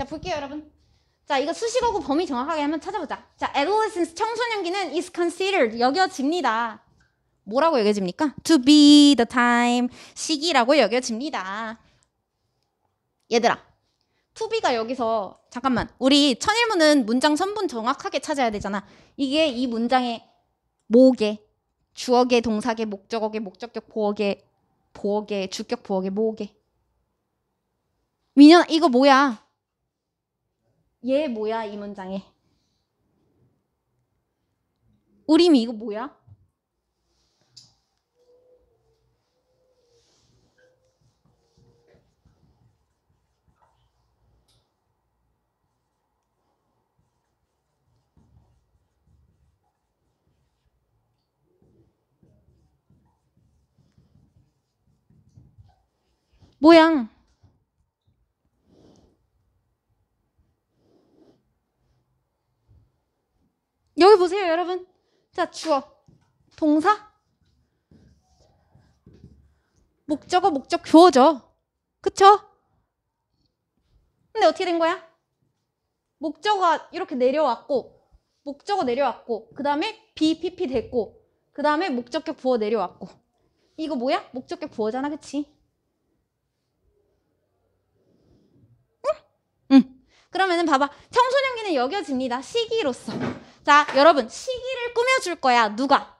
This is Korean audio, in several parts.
자, 볼게요, 여러분. 자, 이거 수식어고 범위 정확하게 한번 찾아보자. 자, adolescence, 청소년기는 is considered, 여겨집니다. 뭐라고 여겨집니까? to be the time, 시기라고 여겨집니다. 얘들아, to be가 여기서, 잠깐만, 우리 천일문은 문장 선분 정확하게 찾아야 되잖아. 이게 이 문장의 모계, 주어계, 동사계, 목적어계, 목적격, 보어계, 보어계, 주격, 보어계, 모계. 민현아, 이거 뭐야? 얘 뭐야 이 문장에 우림이 이거 뭐야? 뭐야? 여기 보세요, 여러분. 자, 주어. 동사. 목적어, 목적, 교어죠. 그쵸? 근데 어떻게 된 거야? 목적어 이렇게 내려왔고, 목적어 내려왔고, 그 다음에 BPP 됐고, 그 다음에 목적격 부어 내려왔고. 이거 뭐야? 목적격 부어잖아, 그치? 응? 응. 그러면은 봐봐. 청소년기는 여겨집니다. 시기로서. 자, 여러분 시기를 꾸며줄 거야. 누가?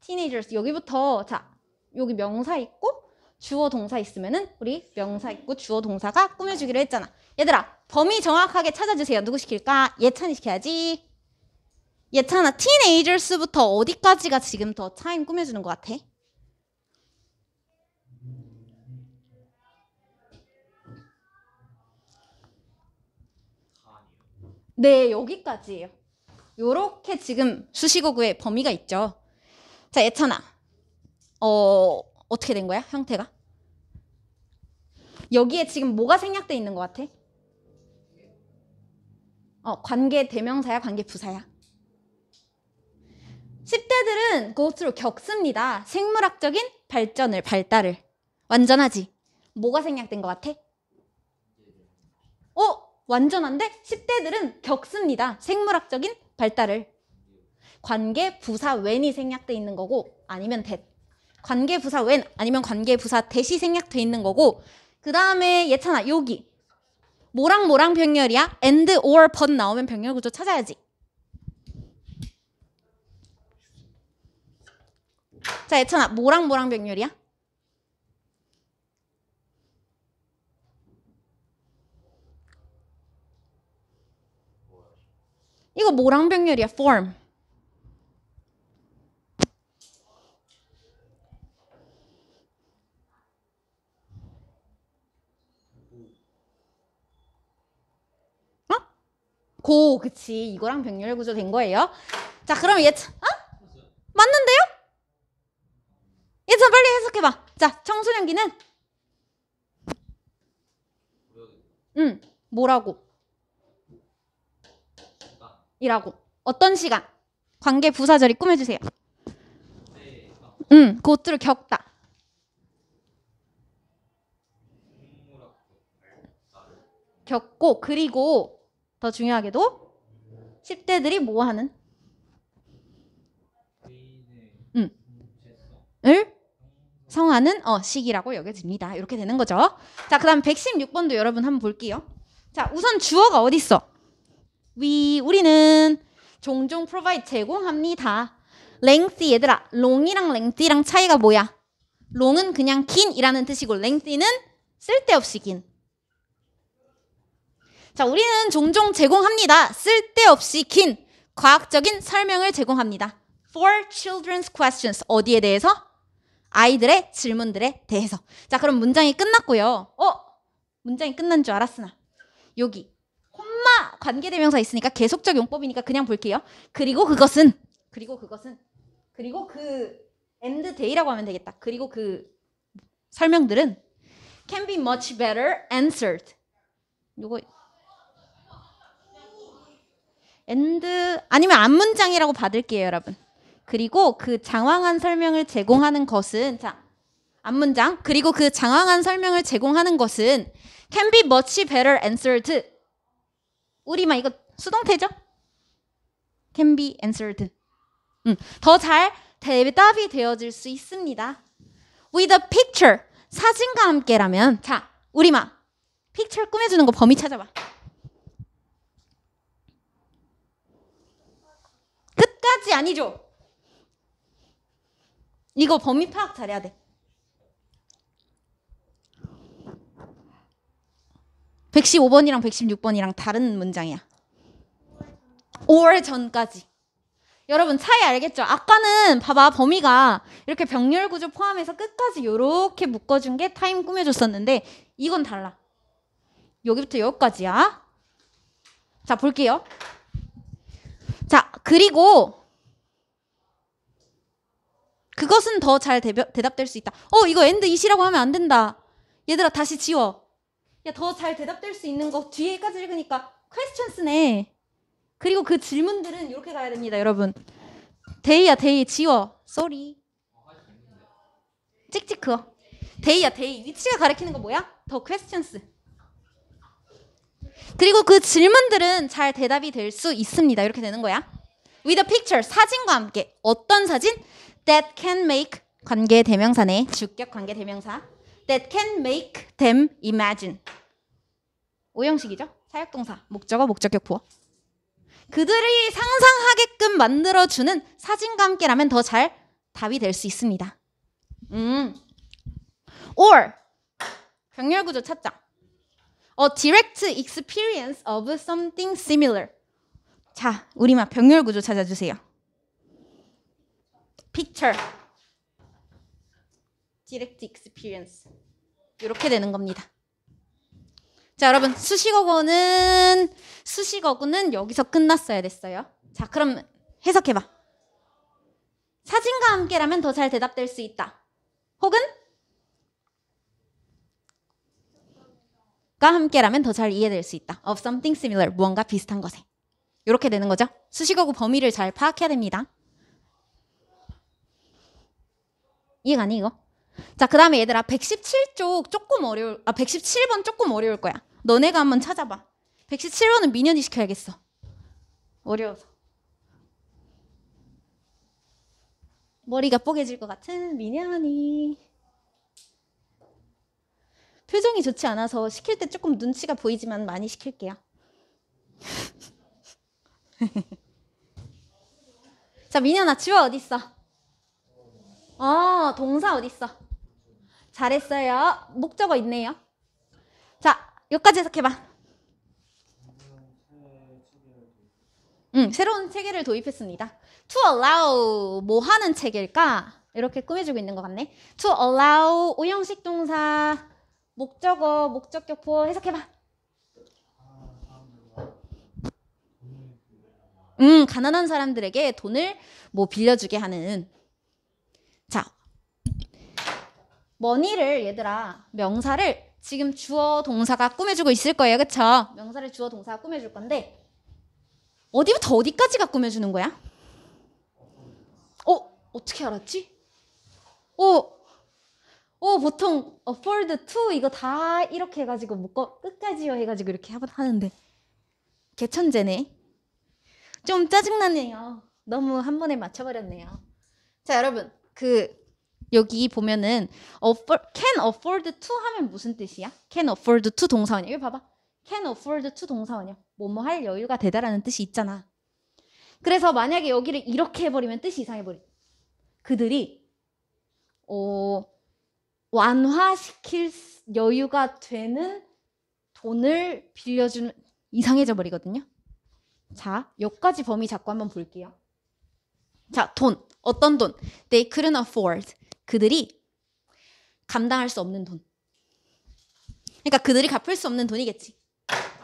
teenagers. 여기부터 자, 여기 명사 있고 주어 동사 있으면은 우리 명사 있고 주어 동사가 꾸며주기로 했잖아. 얘들아, 범위 정확하게 찾아주세요. 누구 시킬까? 예찬이 시켜야지. 예찬아, teenagers부터 어디까지가 지금 더 타임 꾸며주는 것 같아? 네, 여기까지예요. 요렇게 지금 수식어구의 범위가 있죠. 자, 예찬아. 어, 어떻게 된 거야? 형태가? 여기에 지금 뭐가 생략돼 있는 것 같아? 어, 관계 대명사야, 관계 부사야? 10대들은 그것으로 겪습니다. 생물학적인 발전을, 발달을. 완전하지? 뭐가 생략된 것 같아? 어? 완전한데 10대들은 겪습니다. 생물학적인 발달을. 관계 부사 웬이 생략돼 있는 거고 아니면 대. 관계 부사 웬 아니면 관계 부사 대시 생략돼 있는 거고 그 다음에 예찬아 여기 뭐랑 뭐랑 병렬이야? and or but 나오면 병렬 구조 찾아야지. 자 예찬아 뭐랑 뭐랑 병렬이야? 이거 뭐랑 병렬이야? form. 어? 고, 그치. 이거랑 병렬 구조 된 거예요. 자, 그럼 얘, 참, 어? 맞는데요? 얘참 빨리 해석해봐. 자, 청소년기는? 응, 뭐라고? 이라고. 어떤 시간? 관계 부사절이 꾸며주세요. 응, 그것들 겪다. 겪고 그리고 더 중요하게도 10대들이 뭐 하는? 응. 을 성하는 어, 시기라고 여겨집니다. 이렇게 되는 거죠. 자, 그 다음 116번도 여러분 한번 볼게요. 자, 우선 주어가 어디 있어? We 우리는 종종 provide 제공합니다. l e n g t h 얘들아 long이랑 l e n g t h 랑 차이가 뭐야? long은 그냥 긴이라는 뜻이고 l e n g t h 는 쓸데없이 긴. 자, 우리는 종종 제공합니다. 쓸데없이 긴 과학적인 설명을 제공합니다. For children's questions 어디에 대해서? 아이들의 질문들에 대해서. 자, 그럼 문장이 끝났고요. 어? 문장이 끝난 줄 알았으나 여기 관계대명사 있으니까 계속적 용법이니까 그냥 볼게요. 그리고 그것은 그리고 그것은 그리고 그 and day라고 하면 되겠다. 그리고 그 설명들은 can be much better answered. 요거 and 아니면 앞문장이라고 받을게요, 여러분. 그리고 그 장황한 설명을 제공하는 것은 자 앞문장 그리고 그 장황한 설명을 제공하는 것은 can be much better answered 우리만 이거 수동태죠? Can be answered. 음, 더잘 대답이 되어질 수 있습니다. With a picture. 사진과 함께라면 자, 우리만 picture 꾸며주는 거 범위 찾아봐. 끝까지 아니죠? 이거 범위 파악 잘해야 돼. 115번이랑 116번이랑 다른 문장이야. 5월 전까지. 여러분 차이 알겠죠? 아까는 봐봐 범위가 이렇게 병렬 구조 포함해서 끝까지 이렇게 묶어준 게 타임 꾸며줬었는데 이건 달라. 여기부터 여기까지야. 자 볼게요. 자 그리고 그것은 더 잘 대답될 수 있다. 어 이거 엔드 이시라고 하면 안 된다. 얘들아 다시 지워. 더잘 대답될 수 있는 거 뒤에까지 읽으니까 퀘스천스네. 그리고 그 질문들은 이렇게 가야 됩니다, 여러분. 데이야, 데이 지워. 쏘리. 찍찍 그 데이야, 데이 위치가 가리키는 거 뭐야? 더 퀘스천스. 그리고 그 질문들은 잘 대답이 될 수 있습니다. 이렇게 되는 거야. With a picture, 사진과 함께. 어떤 사진? That can make 관계 대명사네. 주격 관계 대명사. That can make them imagine. 오형식이죠. 사역동사, 목적어, 목적격 부어. 그들이 상상하게끔 만들어주는 사진과 함께라면 더 잘 답이 될 수 있습니다. 음. or 병렬구조 찾자. A direct experience of something similar. 자, 우리말 병렬구조 찾아주세요. Picture. Direct experience. 이렇게 되는 겁니다. 자, 여러분 수식어고는 수식어구는 여기서 끝났어야 됐어요. 자, 그럼 해석해 봐. 사진과 함께라면 더 잘 대답될 수 있다. 혹은 가 함께라면 더 잘 이해될 수 있다. of something similar 무언가 비슷한 것에. 이렇게 되는 거죠. 수식어구 범위를 잘 파악해야 됩니다. 이해가니 이거? 자, 그 다음에 얘들아 117쪽 조금 어려울 아 117번 조금 어려울 거야. 너네가 한번 찾아봐. 117호는 민현이 시켜야겠어. 어려워서. 머리가 뽀개질 것 같은 민현이. 표정이 좋지 않아서 시킬 때 조금 눈치가 보이지만 많이 시킬게요. 자, 민현아, 주어 어딨어? 어, 동사 어딨어? 잘했어요. 목적어 있네요. 자, 여기까지 해석해봐. 응, 새로운 체계를 도입했습니다. To allow 뭐 하는 체계일까? 이렇게 꾸며주고 있는 것 같네. To allow 오형식 동사 목적어 목적격 보어 해석해봐. 음, 가난한 사람들에게 돈을 뭐 빌려주게 하는. 자, 머니를 얘들아 명사를 지금 주어 동사가 꾸며주고 있을 거예요. 그쵸? 명사를 주어 동사가 꾸며줄 건데 어디부터 어디까지가 꾸며주는 거야? 어? 어떻게 알았지? 어? 어 보통 afford to 이거 다 이렇게 해가지고 묶어 끝까지요 해가지고 이렇게 하는데 개천재네 좀 짜증나네요 너무 한 번에 맞춰버렸네요 자 여러분 그 여기 보면은 afford, can afford to 하면 무슨 뜻이야? can afford to 동사원이야. 여기 봐봐. can afford to 동사원이야. 뭐뭐 할 여유가 되다라는 뜻이 있잖아. 그래서 만약에 여기를 이렇게 해버리면 뜻이 이상해버리. 그들이 어, 완화시킬 여유가 되는 돈을 빌려주는 이상해져 버리거든요. 자, 여기까지 범위 잡고 한번 볼게요. 자, 돈. 어떤 돈? They couldn't afford. 그들이 감당할 수 없는 돈. 그러니까 그들이 갚을 수 없는 돈이겠지.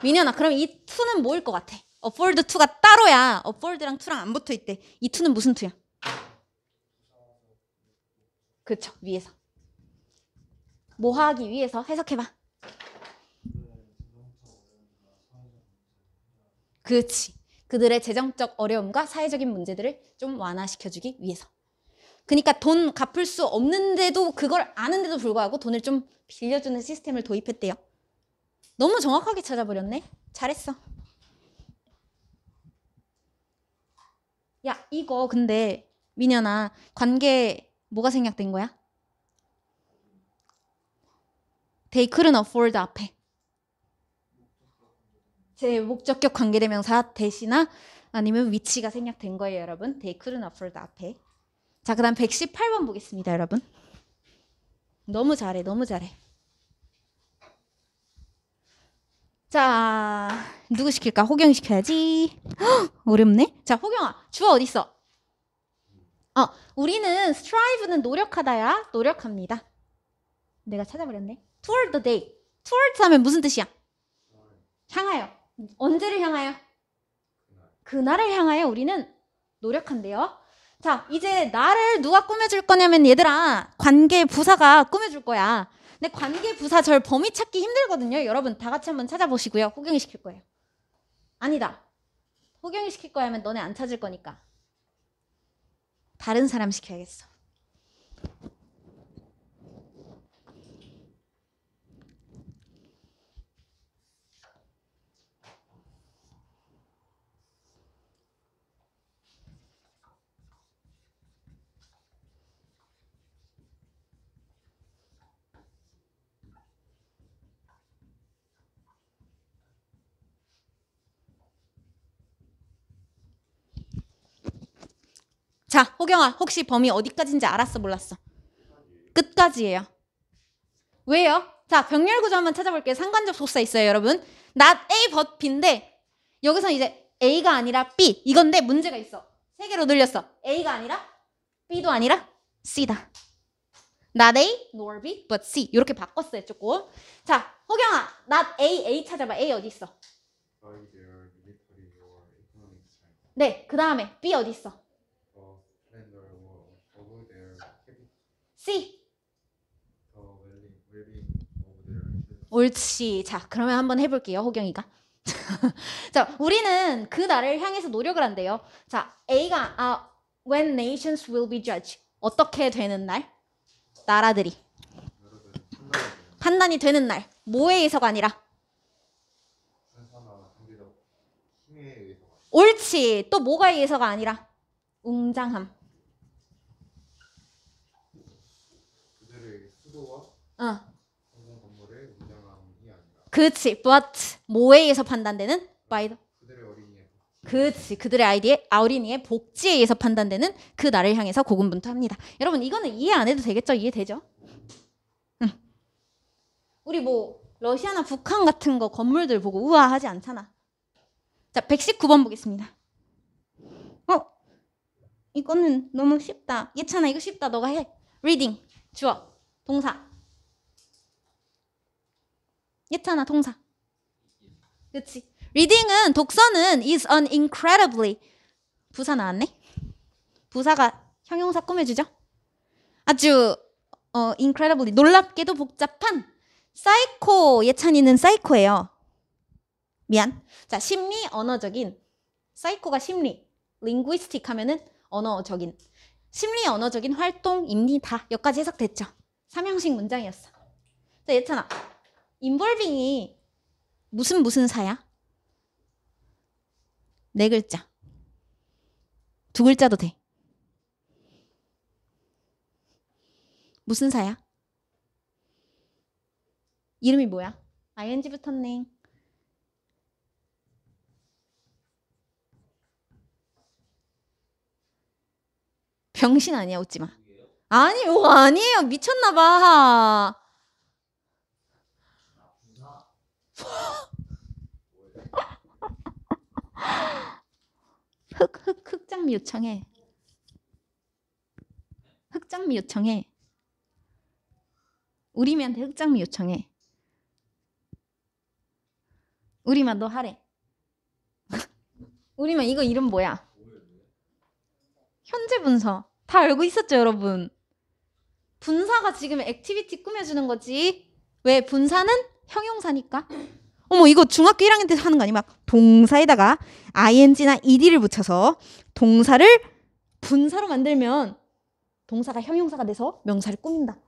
민현아, 그럼 이 2는 뭐일 것 같아? 어폴드 2가 따로야. 어폴드랑 2랑 안 붙어 있대. 이 2는 무슨 2야? 그렇 위에서. 뭐 하기 위해서 해석해 봐. 그렇지. 그들의 재정적 어려움과 사회적인 문제들을 좀 완화시켜 주기 위해서. 그러니까 돈 갚을 수 없는데도 그걸 아는데도 불구하고 돈을 좀 빌려주는 시스템을 도입했대요. 너무 정확하게 찾아버렸네. 잘했어. 야, 이거 근데 민현아 관계 뭐가 생략된 거야? They couldn't afford 앞에 제 목적격 관계대명사 대시나 아니면 위치가 생략된 거예요, 여러분. They couldn't afford 앞에 자, 그 다음 118번 보겠습니다, 여러분. 너무 잘해, 너무 잘해. 자, 누구 시킬까? 호경 이 시켜야지. 헉, 어렵네. 자, 호경아, 주어 어딨어 어, 우리는 strive는 노력하다야 노력합니다. 내가 찾아버렸네. toward the day. t o w a r d 하면 무슨 뜻이야? 향하여. 언제를 향하여? 그날을 향하여 우리는 노력한대요. 자, 이제 나를 누가 꾸며줄 거냐면 얘들아, 관계 부사가 꾸며줄 거야. 근데 관계 부사 절 범위 찾기 힘들거든요. 여러분 다 같이 한번 찾아보시고요. 호경이 시킬 거예요. 아니다. 호경이 시킬 거야면 너네 안 찾을 거니까. 다른 사람 시켜야겠어. 자, 호경아, 혹시 범위 어디까지인지 알았어, 몰랐어? 끝까지예요. 왜요? 자, 병렬 구조 한번 찾아볼게요. 상관적 속사 있어요, 여러분. not A but B인데 여기서 이제 A가 아니라 B 이건데 문제가 있어. 세 개로 늘렸어. A가 아니라 B도 아니라 C다. not A nor B but C 이렇게 바꿨어요, 조금. 자, 호경아, not A, A 찾아봐. A 어디 있어? 네, 그 다음에 B 어디 있어? C. 어, 옳지. 자, 그러면 한번 해볼게요, 호경이가. 자, 우리는 그 날을 향해서 노력을 한대요. 자, A가 아, When nations will be judged. 어떻게 되는 날? 나라들이 판단이 되는 날. 뭐에 의해서가 아니라 옳지. 또 뭐가 의해서가 아니라 웅장함. 그치. But 모에에서 판단되는? By 그들의 어린이의 그치. 그들의 아이디에 아우린이의 복지에 의해서 판단되는 그 나를 향해서 고군분투합니다. 여러분 이거는 이해 안 해도 되겠죠? 이해되죠? 응. 우리 뭐 러시아나 북한 같은 거 건물들 보고 우아하지 않잖아. 자, 119번 보겠습니다. 어? 이거는 너무 쉽다. 예찬아, 이거 쉽다. 너가 해. 리딩. 주어. 동사. 예찬아 동사. 그렇지. 리딩은 독서는 is an incredibly 부사 나왔네. 부사가 형용사 꾸며주죠. 아주 어 incredibly 놀랍게도 복잡한 사이코 예찬이는 사이코예요. 미안. 자 심리 언어적인 사이코가 심리, linguistic 하면은 언어적인 심리 언어적인 활동입니다. 여기까지 해석됐죠. 삼형식 문장이었어. 자 예찬아 인볼빙이 무슨 무슨 사야? 네 글자. 두 글자도 돼. 무슨 사야? 이름이 뭐야? ing 붙었네. 병신 아니야, 웃지 마. 아니, 요 아니에요. 미쳤나봐. 흑, 흑, 흑장미 요청해. 흑장미 요청해. 우리미한테 흑장미 요청해. 우리만 너 하래. 우리만 이거 이름 뭐야? 현재 분서다 알고 있었죠, 여러분? 분사가 지금 액티비티 꾸며주는 거지. 왜 분사는 형용사니까. 어머 이거 중학교 1학년 때 하는 거 아니 막 동사에다가 ing나 ed를 붙여서 동사를 분사로 만들면 동사가 형용사가 돼서 명사를 꾸민다.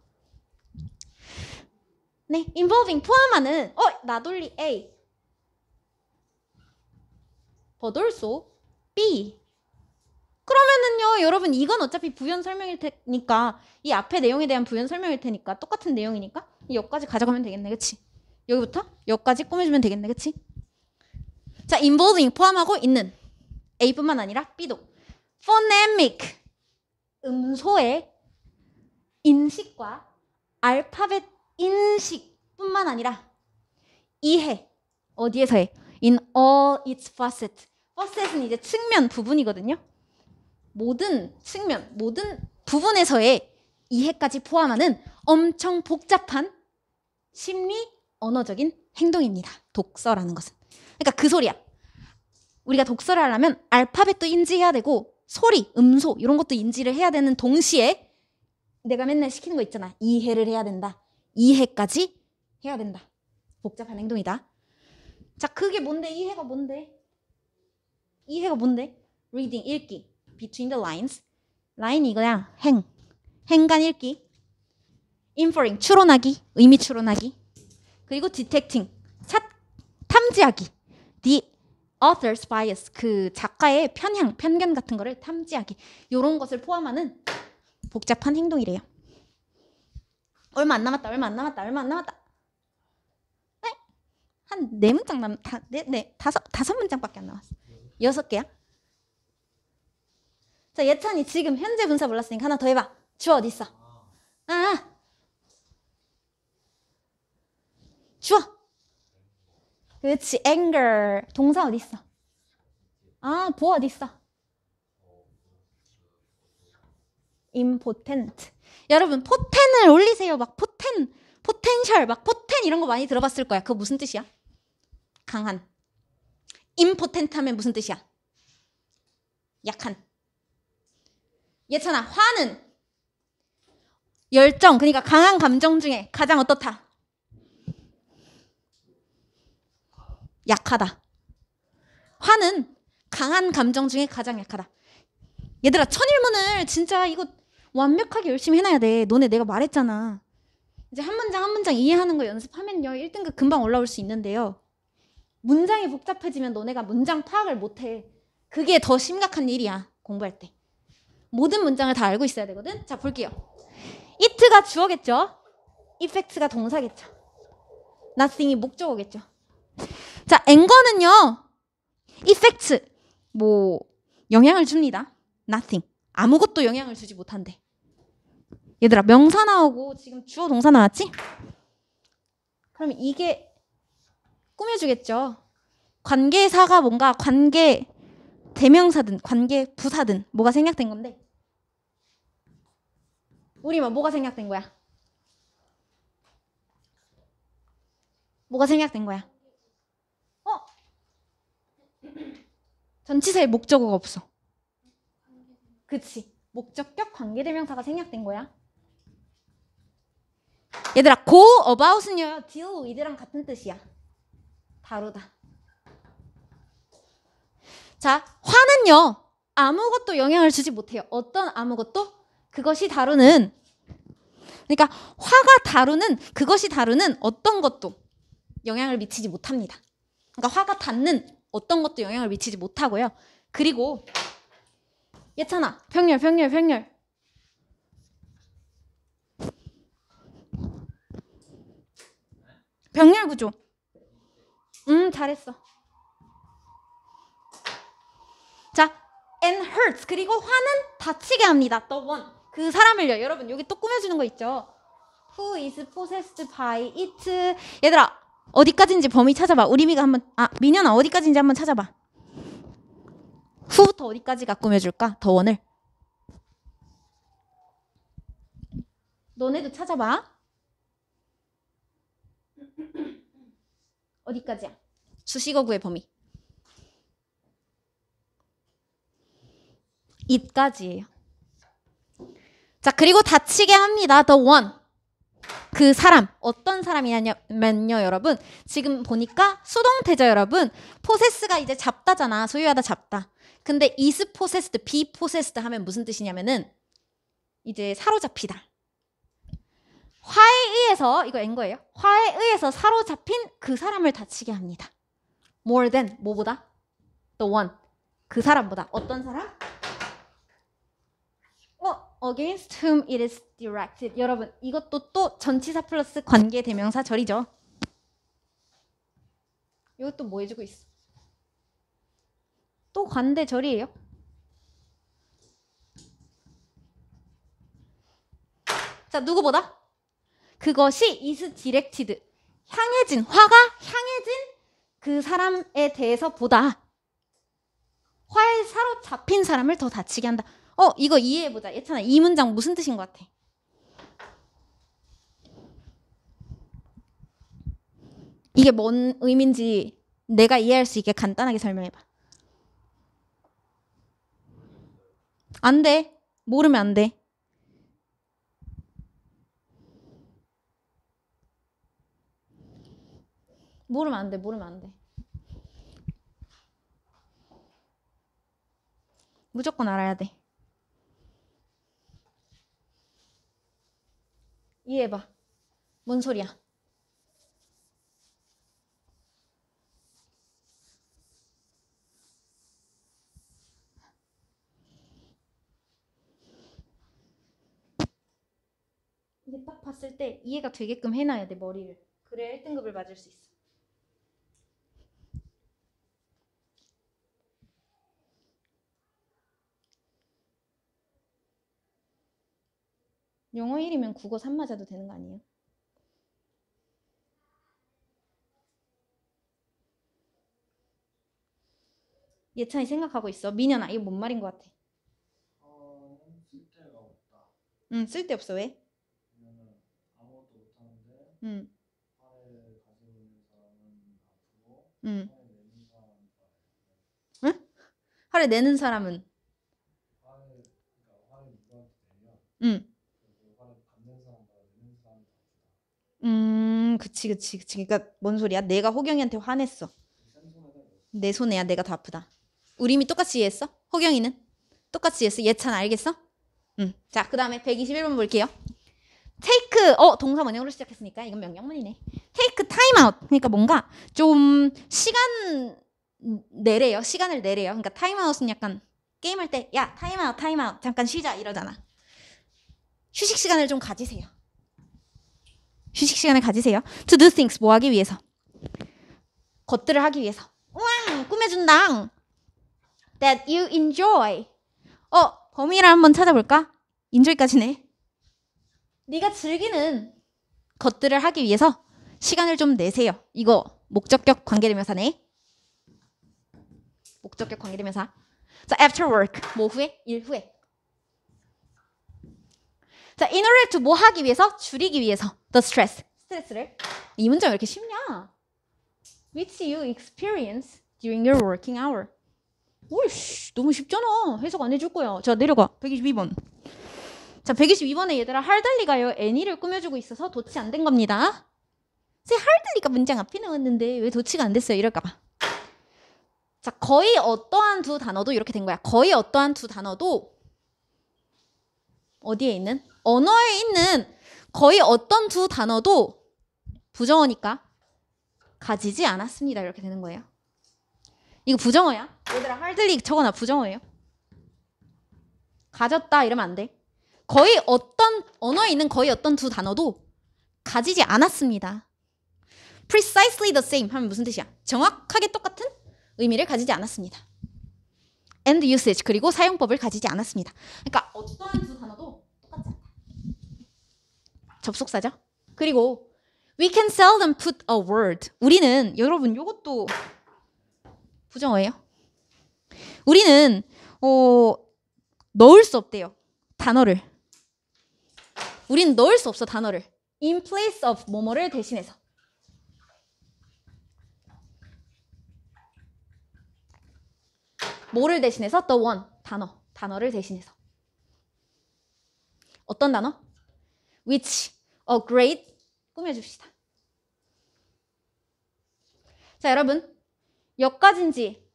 네, involving 포함하는 어 나돌리 A, 버 u 소 B. 그러면은요, 여러분 이건 어차피 부연 설명일 테니까 이 앞에 내용에 대한 부연 설명일 테니까 똑같은 내용이니까 이 여기까지 가져가면 되겠네, 그렇지? 여기부터 여기까지 꾸며주면 되겠네, 그치? 자, involving 포함하고 있는 A뿐만 아니라 B도 phonemic 음소의 인식과 알파벳 인식뿐만 아니라 이해 어디에서 해? In all its facets. facet은 이제 측면 부분이거든요. 모든 측면, 모든 부분에서의 이해까지 포함하는 엄청 복잡한 심리 언어적인 행동입니다. 독서라는 것은. 그러니까 그 소리야. 우리가 독서를 하려면 알파벳도 인지해야 되고 소리, 음소 이런 것도 인지를 해야 되는 동시에 내가 맨날 시키는 거 있잖아. 이해를 해야 된다. 이해까지 해야 된다. 복잡한 행동이다. 자, 그게 뭔데? 이해가 뭔데? 이해가 뭔데? reading 읽기. between the lines. 라인 이거야. 행. 행간 읽기. inferring 추론하기. 의미 추론하기. 그리고 디텍팅, 찾, 탐지하기. The author's bias, 그 작가의 편향, 편견 같은 거를 탐지하기. 이런 것을 포함하는 복잡한 행동이래요. 얼마 안 남았다, 얼마 안 남았다, 얼마 안 남았다. 한네 네 문장 남, 다, 네, 네, 다섯, 다섯 문장밖에 안 남았어. 여섯 개야. 자, 예찬이 지금 현재 분사 몰랐으니까 하나 더 해봐. 주어 어디 있어? 아, 주어. 그렇지. anger. 동사 어디 있어? 아, 보어 어디 있어? impotent. 여러분, 포텐을 올리세요. 막 포텐, 포텐셜, 막 포텐 이런 거 많이 들어봤을 거야. 그거 무슨 뜻이야? 강한. impotent 하면 무슨 뜻이야? 약한. 예찬아, 화는 열정, 그러니까 강한 감정 중에 가장 어떻다? 약하다. 화는 강한 감정 중에 가장 약하다. 얘들아, 천일문을 진짜 이거 완벽하게 열심히 해놔야 돼. 너네 내가 말했잖아. 이제 한 문장 한 문장 이해하는 거 연습하면요. 1등급 금방 올라올 수 있는데요. 문장이 복잡해지면 너네가 문장 파악을 못해. 그게 더 심각한 일이야. 공부할 때. 모든 문장을 다 알고 있어야 되거든. 자, 볼게요. it가 주어겠죠? effect가 동사겠죠? nothing이 목적어겠죠? 자, 앵거는요. 이펙트 뭐 영향을 줍니다. nothing. 아무것도 영향을 주지 못한대. 얘들아, 명사 나오고 지금 주어 동사 나왔지? 그럼 이게 꾸며 주겠죠. 관계사가 뭔가 관계 대명사든 관계 부사든 뭐가 생략된 건데. 우리만 뭐, 뭐가 생략된 거야? 뭐가 생략된 거야? 전치사의 목적어가 없어. 그치. 목적격 관계대명사가 생략된 거야. 얘들아, go about은요, deal with랑 같은 뜻이야. 다루다. 자, 화는요, 아무것도 영향을 주지 못해요. 어떤 아무것도? 그것이 다루는, 그러니까 화가 다루는, 그것이 다루는 어떤 것도 영향을 미치지 못합니다. 그러니까 화가 닿는 어떤 것도 영향을 미치지 못하고요. 그리고 예찬아 평열 평열 평열 병렬 구조 음 잘했어 자 and hurts 그리고 화는 다치게 합니다 the one 그 사람을요 여러분 여기 또 꾸며주는 거 있죠 who is possessed by it 얘들아 어디까지인지 범위 찾아봐. 우리 미가 한번 아 민현아 어디까지인지 한번 찾아봐. 후부터 어디까지가 꾸며줄까? 더원을. 너네도 찾아봐. 어디까지야? 수식어구의 범위. 이까지예요. 자, 그리고 다치게 합니다. 더 원. 그 사람 어떤 사람이냐면요 여러분 지금 보니까 수동태죠 여러분 포세스가 이제 잡다잖아 소유하다 잡다 근데 is possessed, be possessed 하면 무슨 뜻이냐면은 이제 사로잡히다 화에 의해서 이거 엔 거예요 화에 의해서 사로잡힌 그 사람을 다치게 합니다 more than 뭐보다 the one 그 사람보다 어떤 사람? against whom it is directed. 여러분, 이것도 또 전치사 플러스 관계 대명사 절이죠. 이것도 뭐 해주고 있어? 또 관대절이에요. 자, 누구보다? 그것이 이스 디렉티드. 향해진, 화가 향해진 그 사람에 대해서 보다. 화에 사로잡힌 사람을 더 다치게 한다. 어 이거 이해해보자. 예찬아 이 문장 무슨 뜻인 것 같아? 이게 뭔 의미인지 내가 이해할 수 있게 간단하게 설명해봐. 안 돼. 모르면 안 돼. 모르면 안 돼. 모르면 안 돼. 무조건 알아야 돼. 이해해봐. 뭔 소리야? 이게 딱 봤을 때 이해가 되게끔 해놔야 돼, 머리를. 그래야 1등급을 맞을 수 있어. 영어 1이면 국어 3 맞아도 되는 거 아니에요? 예찬이 생각하고 있어. 민현아, 이거 뭔 말인 것 같아? 어, 쓸데가 없다. 응, 쓸데없어. 왜? 왜냐면 아무것도 못하는데 응, 화를 가지고 있는 사람은 아프고 응. 화를 내는 사람은 화를 내는 사람은 화를, 그러니까 화를 누구한테 내면 응, 음, 그치, 그치, 그치. 그니까뭔 소리야? 내가 호경이한테 화냈어. 내 손해야. 내가 더 아프다. 우리이 똑같이 이해했어? 호경이는? 똑같이 이해했어? 예찬 알겠어? 음. 자, 그 다음에 121번 볼게요. 테이크, 어, 동사 원형으로 시작했으니까 이건 명령문이네. 테이크 타임아웃. 그니까 뭔가 좀 시간 내래요. 시간을 내래요. 그니까 타임아웃은 약간 게임할 때, 야, 타임아웃, 타임아웃. 잠깐 쉬자. 이러잖아. 휴식 시간을 좀 가지세요. 휴식 시간을 가지세요. To do things 뭐 하기 위해서 것들을 하기 위해서 우와 꾸며준다. That you enjoy. 어 범위를 한번 찾아볼까? enjoy까지네. 네가 즐기는 것들을 하기 위해서 시간을 좀 내세요. 이거 목적격 관계대명사네. 목적격 관계대명사. 자, after work. 뭐 후에? 일 후에. 자, in order to 뭐 하기 위해서? 줄이기 위해서. The stress. 스트레스를. 이 문장 왜 이렇게 쉽냐? Which you experience during your working hour. 오이씨, 너무 쉽잖아. 해석 안 해줄 거야. 자, 내려가. 122번. 자, 122번에 얘들아, 할달리가요. 애니를 꾸며주고 있어서 도치 안 된 겁니다. 제 할달리가 문장 앞에 나왔는데 왜 도치가 안 됐어요? 이럴까봐. 자, 거의 어떠한 두 단어도 이렇게 된 거야. 거의 어떠한 두 단어도 어디에 있는? 언어에 있는 거의 어떤 두 단어도 부정어니까 가지지 않았습니다. 이렇게 되는 거예요. 이거 부정어야? 얘들아 하드리 적어놔 부정어예요. 가졌다 이러면 안 돼. 거의 어떤 언어에 있는 거의 어떤 두 단어도 가지지 않았습니다. precisely the same 하면 무슨 뜻이야? 정확하게 똑같은 의미를 가지지 않았습니다. and usage 그리고 사용법을 가지지 않았습니다. 그러니까 어떤 두 접속사죠. 그리고 we can seldom put a word. 우리는 여러분 이것도 부정어예요. 우리는 어, 넣을 수 없대요. 단어를. 우리는 넣을 수 없어 단어를. in place of 뭐뭐를 대신해서. 뭐를 대신해서 the one 단어 단어를 대신해서 어떤 단어? which a 어, great 꾸며줍시다. 자, 여러분. 여기까지인지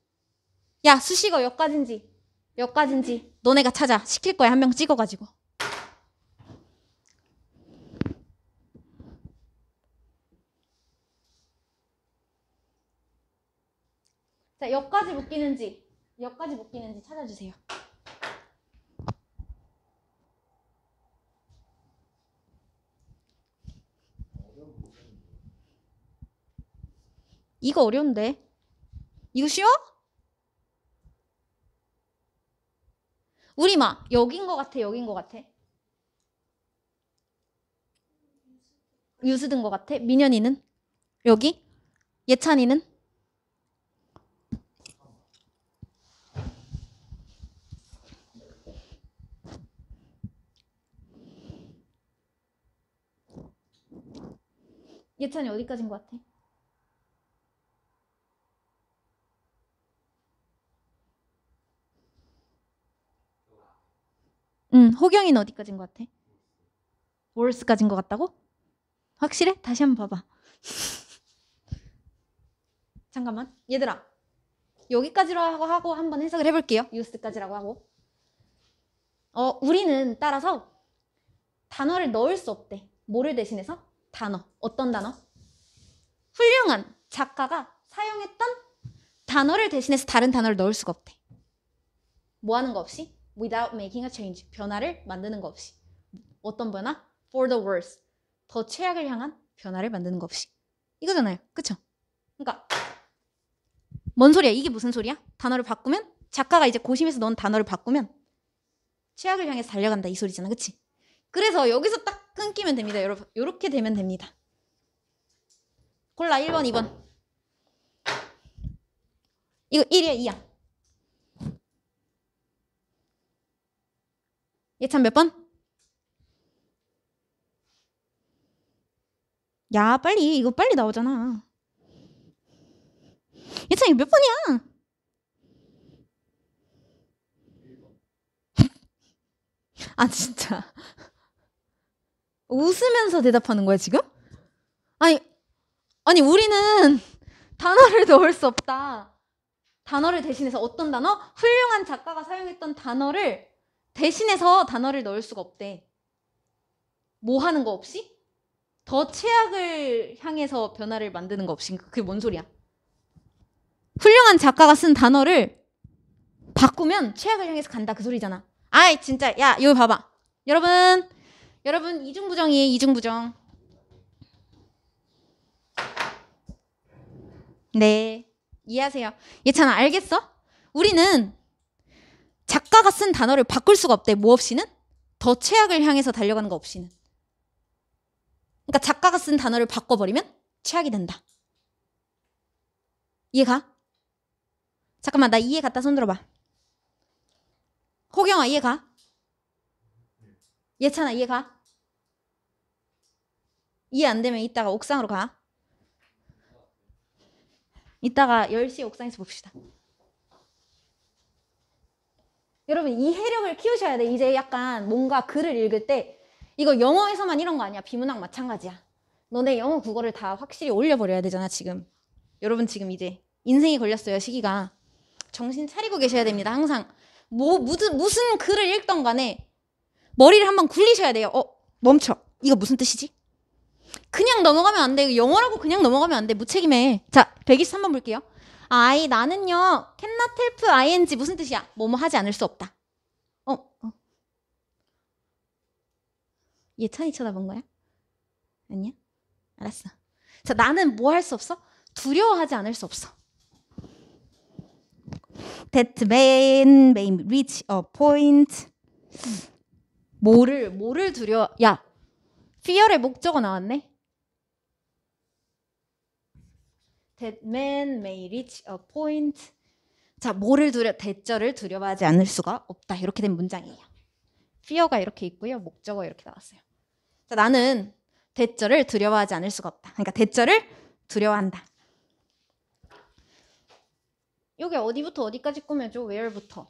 야, 수식어 여기까지인지 여까지인지 너네가 찾아. 시킬 거야. 한 명 찍어 가지고. 자, 여까지 묶이는지 여까지 묶이는지 찾아주세요. 이거 어려운데. 이거 쉬워? 우리 막 여긴 것 같아, 여긴 것 같아. 유스든것 같아. 민현이는? 여기? 예찬이는? 예찬이 어디까지인 것 같아? 음, 호경이는 어디까지인 것 같아? 월스까지인 것 같다고? 확실해? 다시 한번 봐봐. 잠깐만, 얘들아. 여기까지로 하고, 하고 한번 해석을 해볼게요. 유스까지라고 하고. 어, 우리는 따라서 단어를 넣을 수 없대. 뭐를 대신해서? 단어. 어떤 단어? 훌륭한 작가가 사용했던 단어를 대신해서 다른 단어를 넣을 수가 없대. 뭐 하는 거 없이? without making a change. 변화를 만드는 거 없이. 어떤 변화? for the worse. 더 최악을 향한 변화를 만드는 거 없이. 이거잖아요. 그쵸? 그러니까 뭔 소리야? 이게 무슨 소리야? 단어를 바꾸면 작가가 이제 고심해서 넣은 단어를 바꾸면 최악을 향해서 달려간다 이 소리잖아. 그치? 그래서 여기서 딱 끊기면 됩니다. 여러분. 이렇게 되면 됩니다. 골라 1번, 2번. 이거 1이야, 2야. 예찬 몇 번? 야, 빨리. 이거 빨리 나오잖아. 예찬 이몇 번이야? 아, 진짜. 웃으면서 대답하는 거야, 지금? 아니, 아니, 우리는 단어를 넣을 수 없다. 단어를 대신해서 어떤 단어? 훌륭한 작가가 사용했던 단어를 대신해서 단어를 넣을 수가 없대. 뭐 하는 거 없이? 더 최악을 향해서 변화를 만드는 거 없이 그게 뭔 소리야? 훌륭한 작가가 쓴 단어를 바꾸면 최악을 향해서 간다 그 소리잖아. 아이 진짜 야 이거 봐봐. 여러분 여러분 이중부정이에요 이중부정. 네 이해하세요. 예찬아 알겠어? 우리는 작가가 쓴 단어를 바꿀 수가 없대. 뭐 없이는? 더 최악을 향해서 달려가는 거 없이는. 그러니까 작가가 쓴 단어를 바꿔버리면 최악이 된다. 이해가? 잠깐만 나 이해 갔다 손 들어봐. 호경아 이해 가? 예찬아 이해 가? 이해 안 되면 이따가 옥상으로 가. 이따가 10시 옥상에서 봅시다. 여러분 이해력을 키우셔야 돼. 이제 약간 뭔가 글을 읽을 때 이거 영어에서만 이런 거 아니야. 비문학 마찬가지야. 너네 영어 국어를 다 확실히 올려버려야 되잖아 지금. 여러분 지금 이제 인생이 걸렸어요 시기가. 정신 차리고 계셔야 됩니다. 항상 뭐 무슨 무슨 글을 읽던 간에 머리를 한번 굴리셔야 돼요. 어 멈춰. 이거 무슨 뜻이지? 그냥 넘어가면 안 돼. 영어라고 그냥 넘어가면 안 돼. 무책임해. 자, 123번 볼게요. 아이 나는요 cannot help ing 무슨 뜻이야? 뭐뭐 하지 않을 수 없다. 어, 어. 예찬이 쳐다본 거야? 아니야? 알았어. 자, 나는 뭐 할 수 없어? 두려워하지 않을 수 없어. That man may reach a point. 뭐를 뭐를 두려? 워 야, fear의 목적어 나왔네. that man may reach a point 자, 뭐를 두려 대절을 두려워하지 않을 수가 없다. 이렇게 된 문장이에요. fear가 이렇게 있고요. 목적어 이렇게 나왔어요. 자, 나는 대절을 두려워하지 않을 수가 없다. 그러니까 대절을 두려워한다. 요게 어디부터 어디까지 꾸며줘? where부터?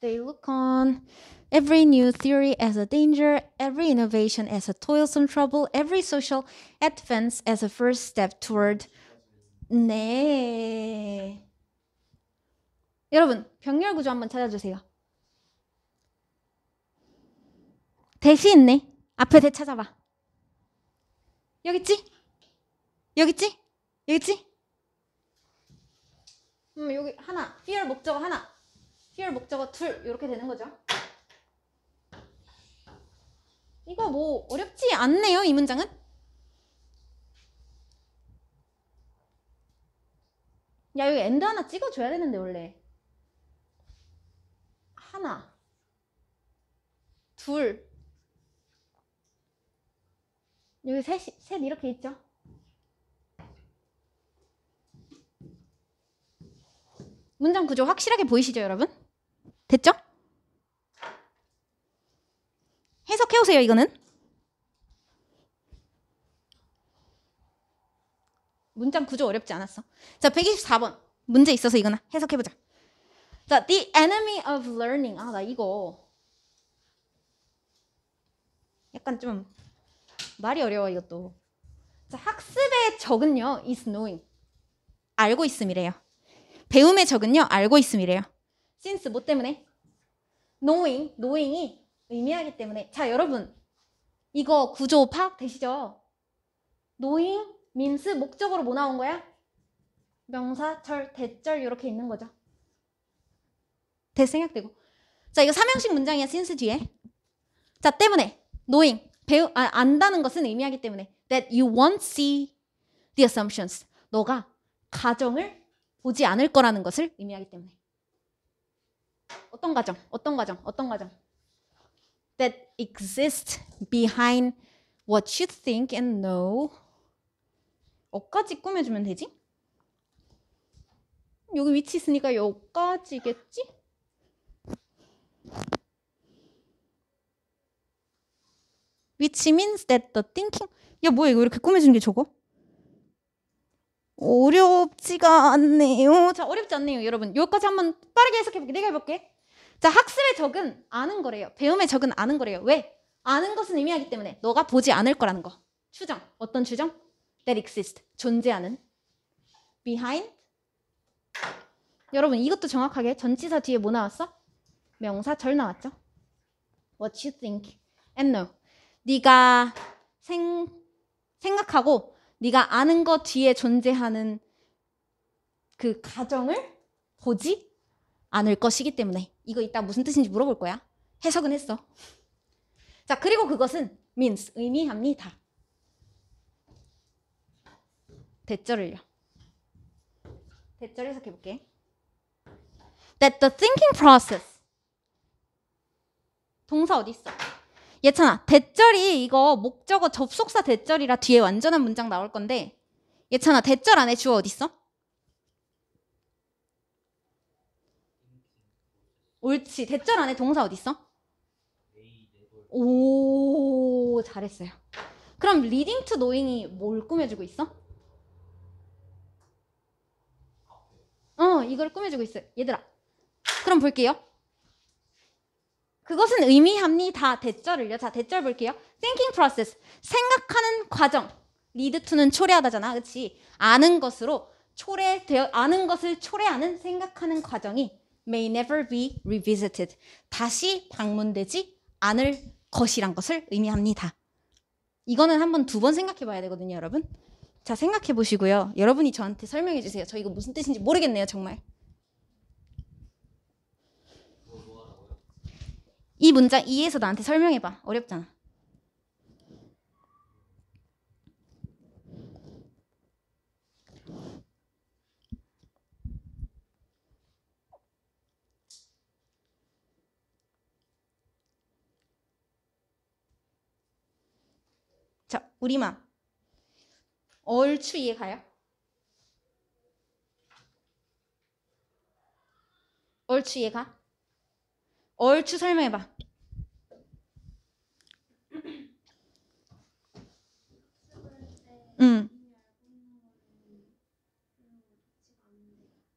They look on every new theory as a danger, every innovation as a toilsome trouble, every social advance as a first step toward 네. 여러분, 병렬 구조 한번 찾아주세요. 대시 있네. 앞에 대 찾아봐. 여기 있지? 여기 있지? 여기 있지? 음, 여기 하나. 피 e 목적어 하나. 피 e 목적어 둘. 이렇게 되는 거죠. 이거 뭐 어렵지 않네요, 이 문장은? 야 여기 엔드 하나 찍어줘야 되는데 원래 하나 둘 여기 셋, 셋 이렇게 있죠 문장 구조 확실하게 보이시죠 여러분? 됐죠? 해석해오세요 이거는 문장 구조 어렵지 않았어. 자, 124번. 문제 있어서 이거나 해석해보자. 자, the enemy of learning. 아, 나 이거 약간 좀 말이 어려워 이것도. 자, 학습의 적은요. is knowing. 알고 있음이래요. 배움의 적은요. 알고 있음이래요. since 뭐 때문에? knowing, knowing이 의미하기 때문에 자, 여러분. 이거 구조 파악되시죠? knowing 민스 목적으로 뭐 나온 거야? 명사, 절, 대절 이렇게 있는 거죠. 대생략되고. 자, 이거 삼형식 문장이야. s i 뒤에. 자, 때문에 knowing 배우 아, 안다는 것은 의미하기 때문에 that you won't see the assumptions. 너가 가정을 보지 않을 거라는 것을 의미하기 때문에. 어떤 가정? 어떤 가정? 어떤 가정? that exist behind what you think and know 어까지 꾸며주면 되지? 여기 위치 있으니까 여기까지겠지? 위치 i c h means that the thinking 야 뭐야 이거 이렇게 꾸며주는 게 저거? 어렵지가 않네요 자 어렵지 않네요 여러분 여기까지 한번 빠르게 해석해볼게 내가 해볼게 자 학습의 적은 아는 거래요 배움의 적은 아는 거래요 왜? 아는 것은 의미하기 때문에 너가 보지 않을 거라는 거 추정 어떤 추정? that exist 존재하는 behind 여러분 이것도 정확하게 전치사 뒤에 뭐 나왔어? 명사 절 나왔죠? What you think and know 네가 생, 생각하고 네가 아는 것 뒤에 존재하는 그 가정을 보지 않을 것이기 때문에 이거 이따 무슨 뜻인지 물어볼 거야 해석은 했어 자 그리고 그것은 means 의미합니다 대절을요. 대절 해석해 볼게. That the thinking process. 동사 어디 있어? 예찬아, 대절이 이거 목적어 접속사 대절이라 뒤에 완전한 문장 나올 건데 예찬아, 대절 안에 주어 어디 있어? 옳지. 대절 안에 동사 어디 있어? 오, 잘했어요. 그럼 리딩 투 노잉이 뭘 꾸며주고 있어? 어, 이걸 꾸며주고 있어요. 얘들아. 그럼 볼게요. 그것은 의미합니다. 대절을요. 자, 대절 볼게요. thinking process. 생각하는 과정. 리드 투는 초래하다잖아. 그렇 아는 것으로 초래되어 아는 것을 초래하는 생각하는 과정이 may never be revisited. 다시 방문되지 않을 것이란 것을 의미합니다. 이거는 한번 두 번 생각해 봐야 되거든요, 여러분. 자, 생각해 보시고요. 여러분이 저한테 설명해 주세요. 저 이거 무슨 뜻인지 모르겠네요, 정말. 이 문장 2에서 나한테 설명해 봐. 어렵잖아. 자, 우리말 얼추 이해가요? 얼추 이해가? 얼추 설명해봐. 응.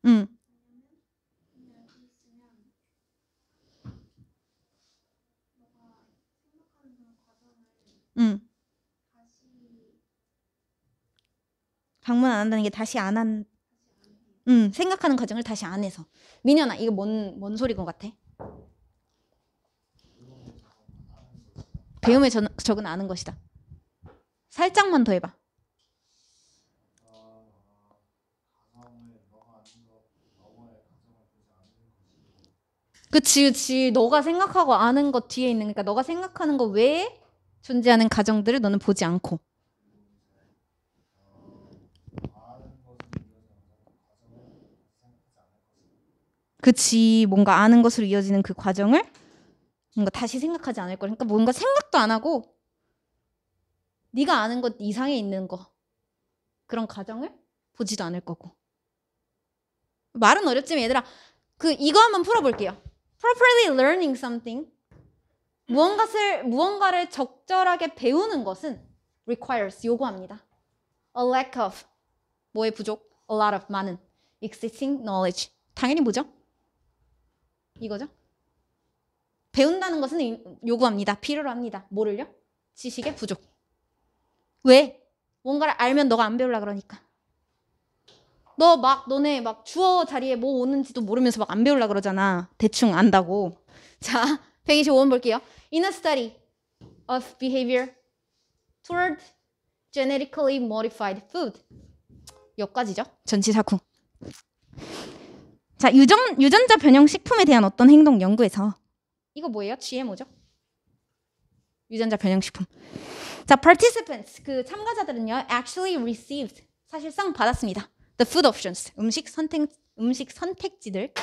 응. 방문 안 한다는 게 다시 안 한, 음, 생각하는 과정을 다시 안 해서. 민현아, 이거 뭔, 뭔 소리인 것 같아? 배움의 전, 적은 아는 것이다. 살짝만 더 해봐. 그치, 그치. 너가 생각하고 아는 것 뒤에 있는, 그러니까 너가 생각하는 것 외에 존재하는 가정들을 너는 보지 않고. 그치 뭔가 아는 것으로 이어지는 그 과정을 뭔가 다시 생각하지 않을 거 그러니까 뭔가 생각도 안 하고 네가 아는 것 이상에 있는 거 그런 과정을 보지도 않을 거고 말은 어렵지만 얘들아 그 이거 한번 풀어볼게요. Properly learning something 무언가를 무언가를 적절하게 배우는 것은 requires 요구합니다. A lack of 뭐의 부족, a lot of 많은 existing knowledge 당연히 뭐죠? 이거죠. 배운다는 것은 요구합니다. 필요로 합니다. 뭐를요? 지식의 부족. 왜? 뭔가를 알면 너가 안 배우려 그러니까. 너 막 너네 막 주어 자리에 뭐 오는지도 모르면서 막 안 배우려 그러잖아. 대충 안다고. 자, 125번 볼게요. In a study of behavior toward genetically modified food. 여기까지죠. 전치 사쿠. 자, 유전, 유전자 변형 식품에 대한 어떤 행동 연구에서 이거 뭐예요? GMO죠? 유전자 변형 식품. 자, participants 그 참가자들은요. actually received 사실상 받았습니다. the food options 음식 선택 음식 선택지들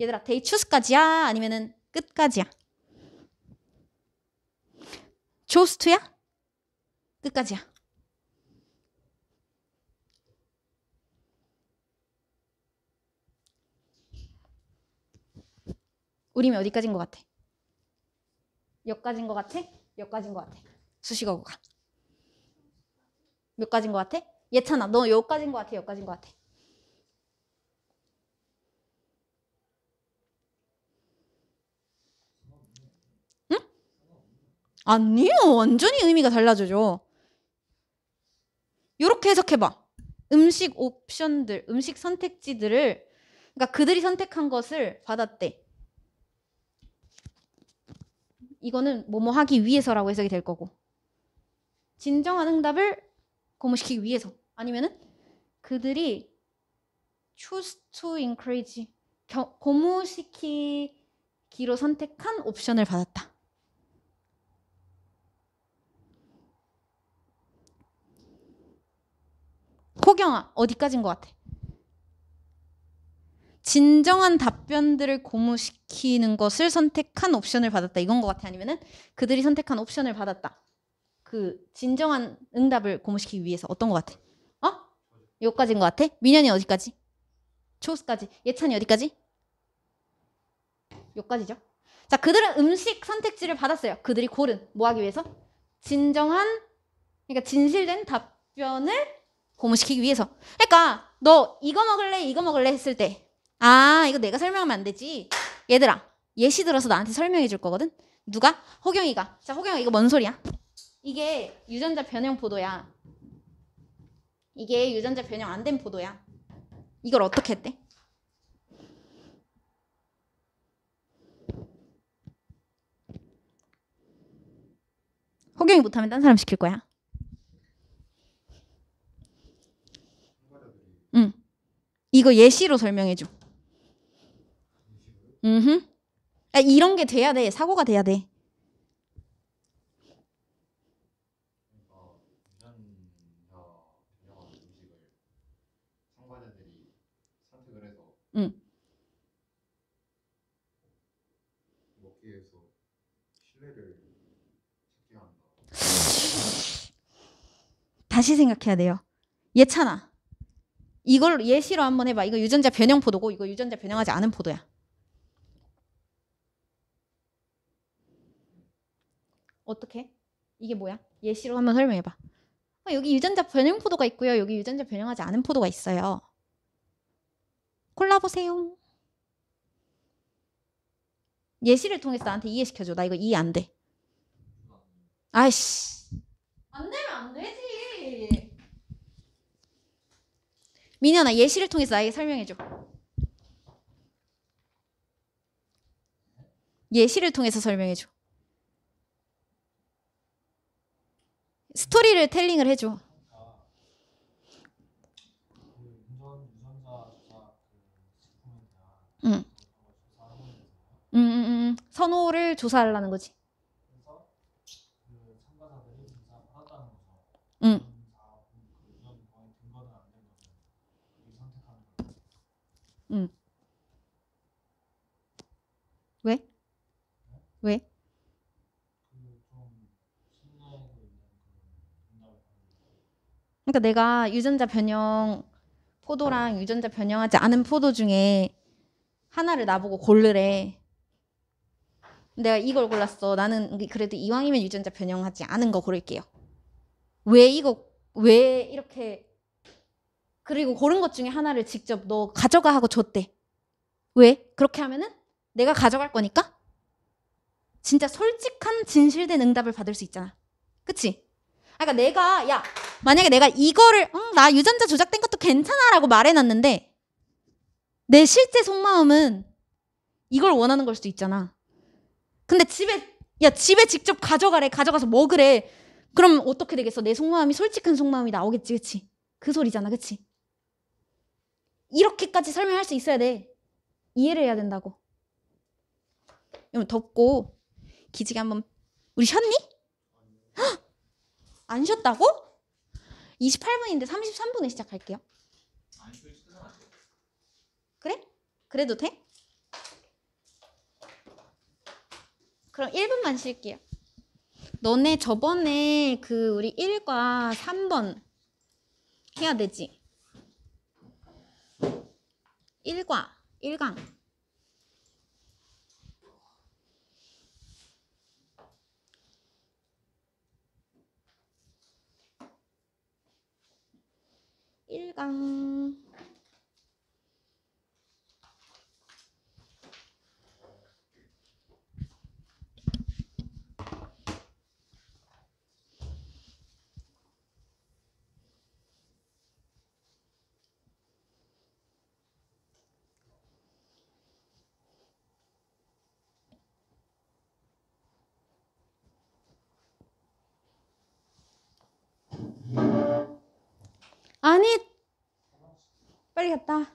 얘들아 day 데이 추스까지야 아니면은 끝까지야? 초스트야? 끝까지야. 우리이 어디까지인 것 같아? 여기까지인 것 같아? 여기까지인 것 같아. 수식어가몇 가지인 것 같아? 예찬아, 너 여기까지인 것 같아? 여기까지인 것 같아? 응? 아니요. 완전히 의미가 달라져죠. 이렇게 해석해봐. 음식 옵션들, 음식 선택지들을, 그러니까 그들이 선택한 것을 받았대. 이거는 뭐뭐 하기 위해서라고 해석이 될 거고 진정한 응답을 고무시키기 위해서 아니면은 그들이 choose to encourage 겨, 고무시키기로 선택한 옵션을 받았다. 호경아 어디까지인 것 같아? 진정한 답변들을 고무시키는 것을 선택한 옵션을 받았다 이건 것 같아 아니면은 그들이 선택한 옵션을 받았다 그 진정한 응답을 고무시키기 위해서 어떤 것 같아 어 요까지인 것 같아 민현이 어디까지 초스까지 예찬이 어디까지 요까지죠 자 그들은 음식 선택지를 받았어요 그들이 고른 뭐 하기 위해서 진정한 그러니까 진실된 답변을 고무시키기 위해서 그러니까 너 이거 먹을래 이거 먹을래 했을 때 아, 이거 내가 설명하면 안 되지. 얘들아, 예시 들어서 나한테 설명해 줄 거거든? 누가? 호경이가. 자, 호경아, 이거 뭔 소리야? 이게 유전자 변형 포도야. 이게 유전자 변형 안 된 포도야. 이걸 어떻게 했대? 호경이 못하면 딴 사람 시킬 거야. 응. 이거 예시로 설명해 줘. 음. 아, 이런 게 돼야 돼. 사고가 돼야 돼. 응. 먹기에서 신뢰를 찾게 한다. 다시 생각해야 돼요. 예찬아. 이걸 예시로 한번 해봐. 이거 유전자 변형 포도고 이거 유전자 변형하지 않은 포도야. 어떻게? 이게 뭐야? 예시로 한번 설명해봐. 어, 여기 유전자 변형 포도가 있고요. 여기 유전자 변형하지 않은 포도가 있어요. 콜라보세요 예시를 통해서 나한테 이해시켜줘. 나 이거 이해 안 돼. 아이씨. 안 되면 안 되지. 민현아, 나 예시를 통해서 나에게 설명해줘. 예시를 통해서 설명해줘. 스토리를 텔링을 해줘. 응. 음, 음, 음. 선호를 조사하려는 거지. 응. 그러니까 내가 유전자 변형 포도랑 유전자 변형하지 않은 포도 중에 하나를 나보고 고르래. 내가 이걸 골랐어. 나는 그래도 이왕이면 유전자 변형하지 않은 거 고를게요. 왜 이거 왜 이렇게 그리고 고른 것 중에 하나를 직접 너 가져가 하고 줬대. 왜? 그렇게 하면은 내가 가져갈 거니까 진짜 솔직한 진실된 응답을 받을 수 있잖아. 그치? 아, 그러니까 내가 야 만약에 내가 이거를 음, 나 유전자 조작된 것도 괜찮아라고 말해놨는데 내 실제 속마음은 이걸 원하는 걸 수도 있잖아. 근데 집에 야 집에 직접 가져가래 가져가서 먹으래. 그럼 어떻게 되겠어? 내 속마음이 솔직한 속마음이 나오겠지, 그치? 그 소리잖아, 그치? 이렇게까지 설명할 수 있어야 돼. 이해를 해야 된다고. 여러분 덥고 기지개 한번 우리 쉬었니? 안 쉬었다고? 28분인데 33분에 시작할게요. 아, 그래? 그래도 돼? 그럼 1분만 쉴게요. 너네 저번에 그 우리 1과 3번 해야 되지? 1과, 1강. 1강 빨리 갔다.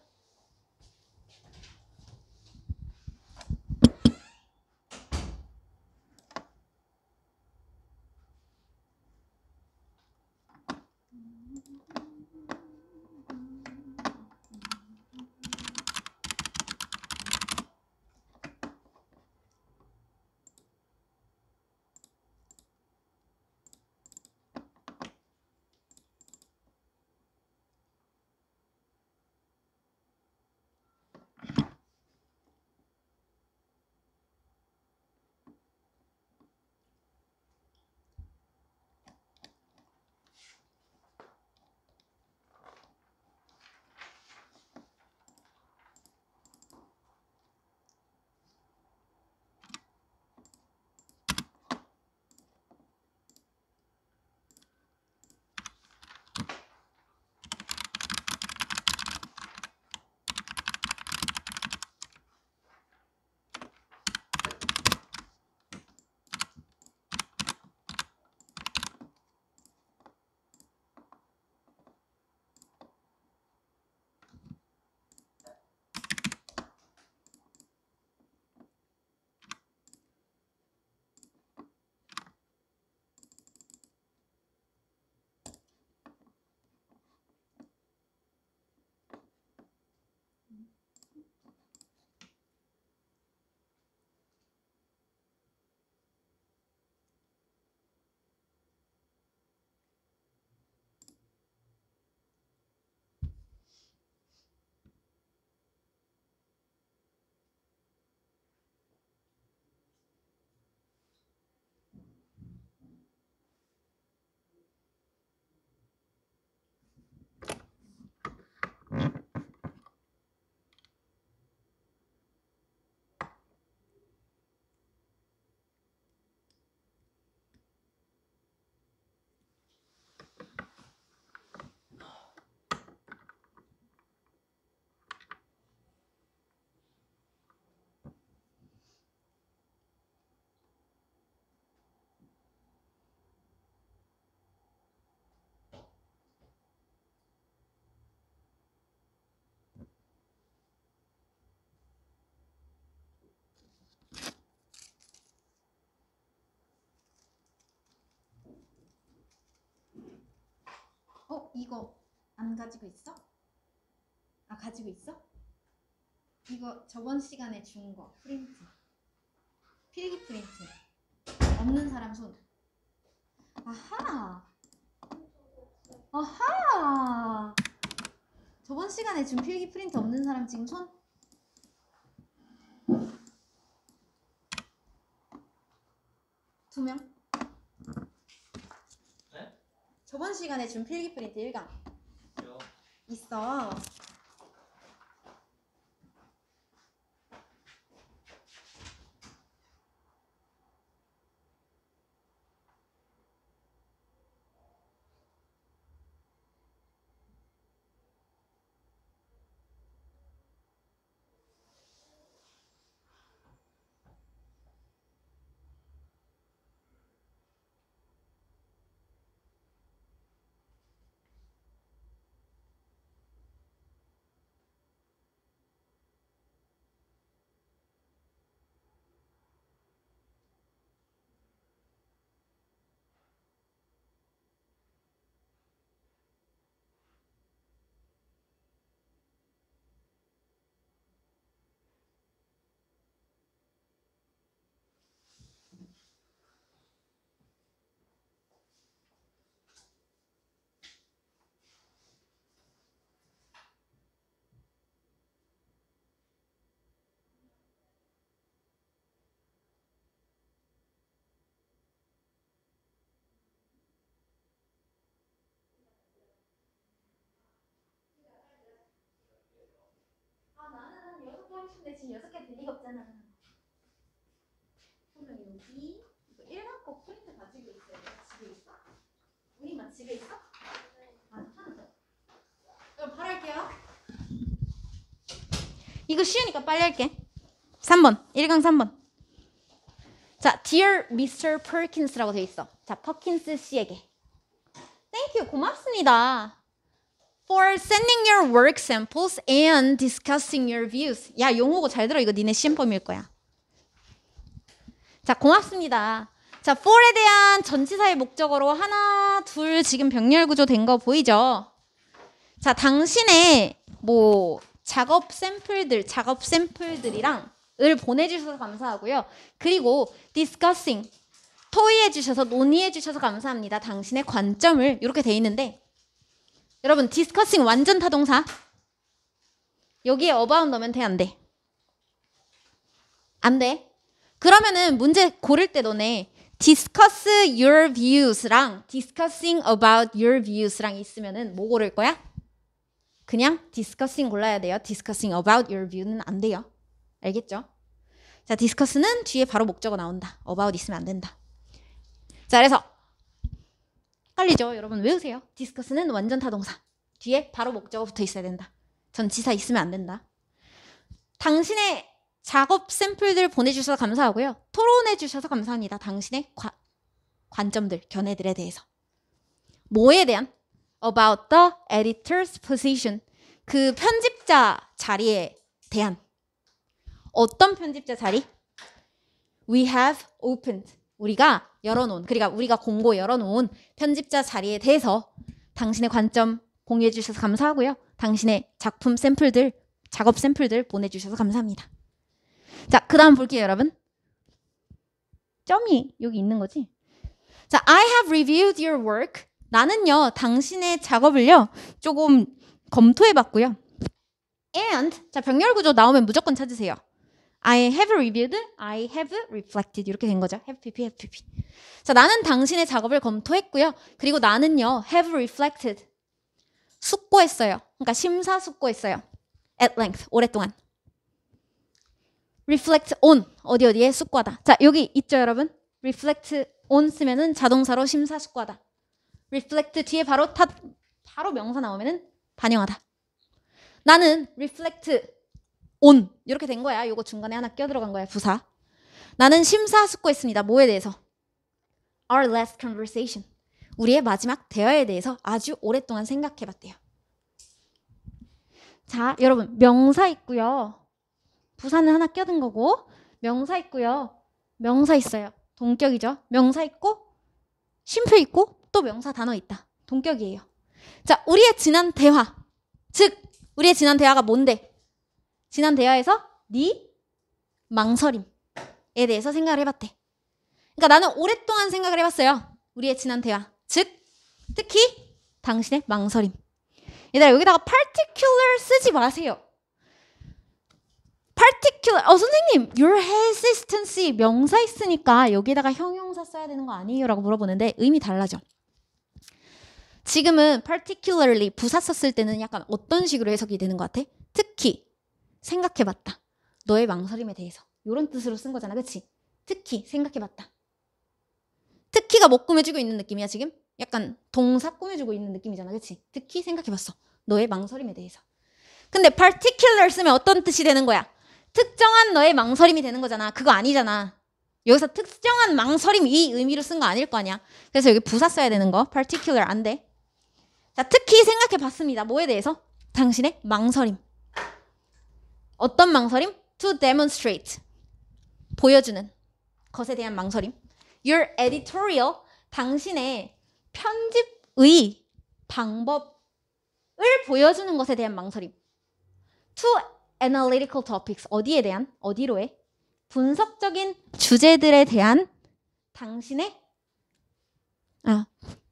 어, 이거 안 가지고 있어? 아, 가지고 있어? 이거 저번 시간에 준 거, 프린트. 필기 프린트. 없는 사람 손. 아하! 아하! 저번 시간에 준 필기 프린트 없는 사람 지금 손? 두 명? 저번 시간에 준 필기 프린트 1강 있어. 지금 여섯 개될 리가 없잖아. 그러면 여기 이거 1학거 포인트 가지고 있어요. 집에 있어? 우리만 집에 있어? 이거 쉬우니까 빨리 할게. 3번. 1강 3번. 자, Dear Mr. Perkins라고 돼 있어. 자, 퍼킨스 씨에게. Thank you. 고맙습니다. for sending your work samples and discussing your views. 야, 용호고 잘 들어. 이거 니네 시험범일 거야. 자, 고맙습니다. 자, for에 대한 전치사의 목적으로 하나, 둘 지금 병렬 구조 된 거 보이죠? 자, 당신의 뭐 작업 샘플들, 작업 샘플들이랑 을 보내주셔서 감사하고요. 그리고 discussing 토의해 주셔서 논의해 주셔서 감사합니다. 당신의 관점을 이렇게 돼 있는데 여러분 디스커싱 완전 타동사. 여기에 어바웃 넣으면 돼, 안 돼? 안 돼. 그러면은 문제 고를 때 너네 discuss your views랑 discussing about your views랑 있으면은 뭐 고를 거야? 그냥 discussing 골라야 돼요. discussing about your view는 안 돼요. 알겠죠? 자, discuss는 뒤에 바로 목적어 나온다. about 있으면 안 된다. 자, 그래서 헷갈리죠? 여러분 외우세요. 디스커스는 완전 타동사. 뒤에 바로 목적어 붙어 있어야 된다. 전지사 있으면 안 된다. 당신의 작업 샘플들 보내주셔서 감사하고요. 토론해주셔서 감사합니다. 당신의 과, 관점들, 견해들에 대해서. 뭐에 대한? About the editor's position. 그 편집자 자리에 대한. 어떤 편집자 자리? We have opened. 우리가 열어놓은 그러니까 우리가 공고 열어놓은 편집자 자리에 대해서 당신의 관점 공유해 주셔서 감사하고요. 당신의 작품 샘플들, 작업 샘플들 보내주셔서 감사합니다. 자, 그 다음 볼게요, 여러분. 점이 여기 있는 거지? 자, I have reviewed your work. 나는요, 당신의 작업을요, 조금 검토해 봤고요. And, 자, 병렬 구조 나오면 무조건 찾으세요. I have reviewed, I have reflected 이렇게 된 거죠. have pp, have pp. 자, 나는 당신의 작업을 검토했고요. 그리고 나는요, have reflected 숙고했어요. 그러니까 심사숙고했어요. At length 오랫동안. reflect on 어디 어디에 숙고하다. 자, 여기 있죠, 여러분. reflect on 쓰면은 자동사로 심사숙고하다. reflect 뒤에 바로 탓 바로 명사 나오면은 반영하다. 나는 reflect 온 이렇게 된 거야. 요거 중간에 하나 껴 들어간 거야. 부사. 나는 심사숙고했습니다. 뭐에 대해서? Our last conversation. 우리의 마지막 대화에 대해서 아주 오랫동안 생각해 봤대요. 자, 여러분 명사 있고요. 부사는 하나 껴든 거고 명사 있고요. 명사 있어요. 동격이죠. 명사 있고 심표 있고 또 명사 단어 있다. 동격이에요. 자, 우리의 지난 대화. 즉, 우리의 지난 대화가 뭔데? 지난 대화에서 네 망설임에 대해서 생각을 해봤대. 그러니까 나는 오랫동안 생각을 해봤어요. 우리의 지난 대화. 즉, 특히 당신의 망설임. 얘들아, 여기다가 particular 쓰지 마세요. particular, 어, 선생님, your hesitancy 명사 있으니까 여기다가 형용사 써야 되는 거 아니에요? 라고 물어보는데 의미 달라져. 지금은 particularly 부사 썼을 때는 약간 어떤 식으로 해석이 되는 것 같아? 생각해봤다. 너의 망설임에 대해서. 이런 뜻으로 쓴 거잖아. 그치? 특히 생각해봤다. 특히가 못 뭐 꾸며주고 있는 느낌이야 지금? 약간 동사 꾸며주고 있는 느낌이잖아. 그치? 특히 생각해봤어. 너의 망설임에 대해서. 근데 particular 쓰면 어떤 뜻이 되는 거야? 특정한 너의 망설임이 되는 거잖아. 그거 아니잖아. 여기서 특정한 망설임 이 의미로 쓴 거 아닐 거 아니야. 그래서 여기 부사 써야 되는 거. particular 안 돼. 자, 특히 생각해 봤습니다. 뭐에 대해서? 당신의 망설임. 어떤 망설임? To demonstrate. 보여주는 것에 대한 망설임. Your editorial. 당신의 편집의 방법을 보여주는 것에 대한 망설임. To analytical topics. 어디에 대한? 어디로의? 분석적인 주제들에 대한 당신의 아,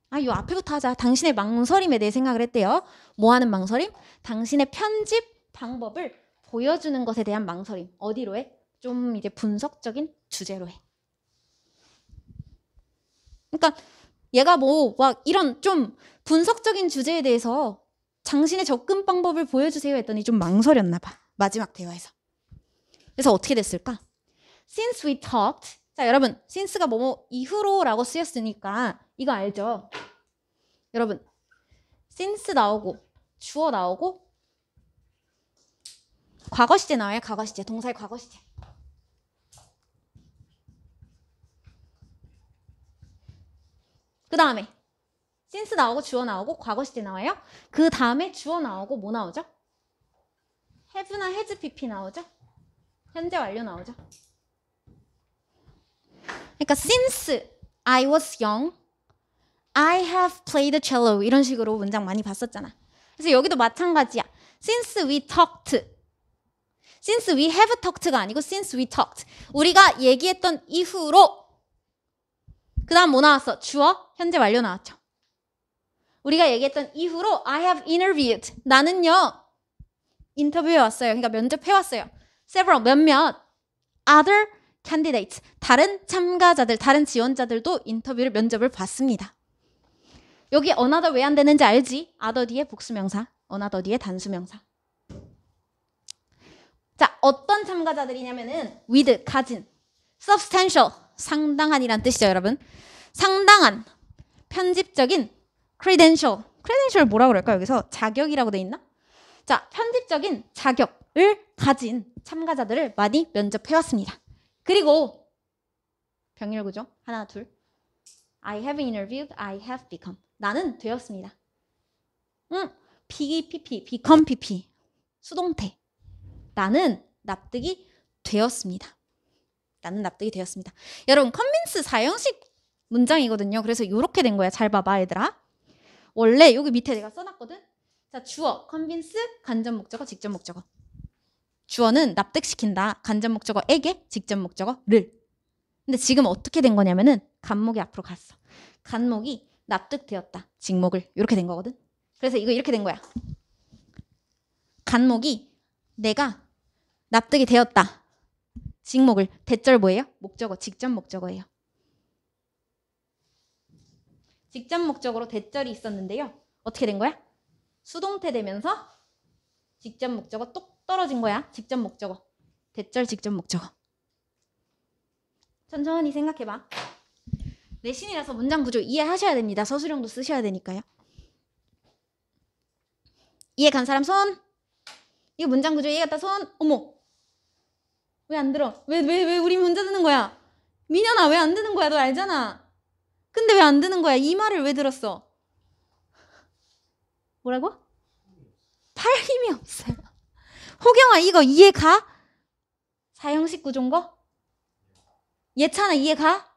아, 요 앞에부터 하자. 당신의 망설임에 대해 생각을 했대요. 뭐 하는 망설임? 당신의 편집 방법을 보여주는 것에 대한 망설임 어디로 해? 좀 이제 분석적인 주제로 해. 그러니까 얘가 뭐 막 이런 좀 분석적인 주제에 대해서 당신의 접근 방법을 보여주세요 했더니 좀 망설였나 봐. 마지막 대화에서. 그래서 어떻게 됐을까? Since we talked. 자, 여러분, since가 뭐뭐 이후로라고 쓰였으니까 이거 알죠? 여러분, since 나오고 주어 나오고 과거 시제 나와요. 과거 시제. 동사의 과거 시제. 그 다음에 since 나오고 주어 나오고 과거 시제 나와요. 그 다음에 주어 나오고 뭐 나오죠? have나 has pp 나오죠? 현재 완료 나오죠? 그러니까 since I was young, I have played cello 이런 식으로 문장 많이 봤었잖아. 그래서 여기도 마찬가지야. Since we talked since we have talked가 아니고 since we talked. 우리가 얘기했던 이후로 그 다음 뭐 나왔어? 주어, 현재 완료 나왔죠. 우리가 얘기했던 이후로 I have interviewed. 나는요. 인터뷰해 왔어요. 그러니까 면접해 왔어요. several 몇몇 other candidates 다른 참가자들 다른 지원자들도 인터뷰를 면접을 봤습니다. 여기 another 왜 안 되는지 알지? other 뒤에 복수명사, another 뒤에 단수명사. 자, 어떤 참가자들이냐면은 with 가진 substantial 상당한이란 뜻이죠, 여러분. 상당한 편집적인 credential credential 뭐라 그럴까 요 여기서 자격이라고 돼 있나? 자, 편집적인 자격을 가진 참가자들을 많이 면접해 왔습니다. 그리고 병렬 구죠 하나 둘 I have interviewed, I have become 나는 되었습니다. 응, BPP, become PP 수동태 나는 납득이 되었습니다. 나는 납득이 되었습니다. 여러분 컨빈스 사형식 문장이거든요. 그래서 이렇게 된 거야. 잘 봐봐 얘들아. 원래 여기 밑에 내가 써놨거든. 자 주어 컨빈스 간접 목적어 직접 목적어. 주어는 납득시킨다. 간접 목적어에게 직접 목적어를. 근데 지금 어떻게 된 거냐면은 간목이 앞으로 갔어. 간목이 납득되었다. 직목을 이렇게 된 거거든. 그래서 이거 이렇게 된 거야. 간목이 내가 납득이 되었다. 직목을 대절 뭐예요? 목적어, 직접 목적어예요. 직접 목적으로 대절이 있었는데요. 어떻게 된 거야? 수동태 되면서 직접 목적어 똑 떨어진 거야. 직접 목적어. 대절 직접 목적어. 천천히 생각해봐. 내신이라서 문장 구조 이해하셔야 됩니다. 서술형도 쓰셔야 되니까요. 이해 간 사람 손. 이거 문장 구조 이해 갔다 손. 어머. 왜안 들어? 왜, 왜, 왜 우리 혼자 듣는 거야? 민현아, 왜안 듣는 거야? 너 알잖아. 근데 왜 안 듣는 거야? 이 말을 왜 들었어? 뭐라고? 팔 힘이 없어요. 호경아, 이거 이해 가? 사형식 구조인 거? 예찬아, 이해 가?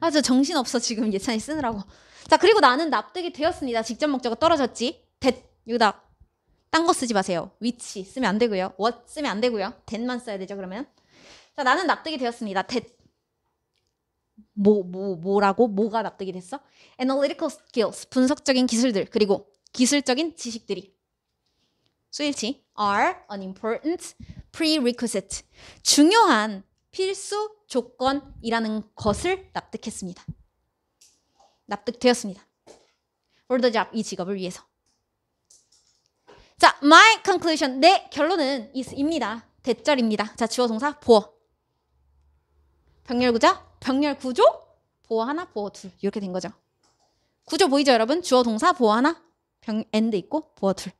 아, 주 정신없어, 지금 예찬이 쓰느라고. 자, 그리고 나는 납득이 되었습니다. 직접 목적어 떨어졌지. 됐, 유다. 딴거 쓰지 마세요. 위치 쓰면 안 되고요. what 쓰면 안 되고요. that만 써야 되죠, 그러면. 자, 나는 납득이 되었습니다. that. 뭐, 뭐, 뭐라고? 뭐가 납득이 됐어? analytical skills, 분석적인 기술들, 그리고 기술적인 지식들이. 수일치, are an important prerequisite. 중요한 필수 조건이라는 것을 납득했습니다. 납득되었습니다. for the job, 이 직업을 위해서. 자, my conclusion. 내 결론은 i s 입니다. 대절입니다. 자, 주어 동사 보어. 병렬 구조, 병렬 구조, 보어 하나, 보어 둘. 이렇게 된 거죠. 구조 보이죠, 여러분? 주어 동사 보어 하나, 병 end 있고 보어 둘.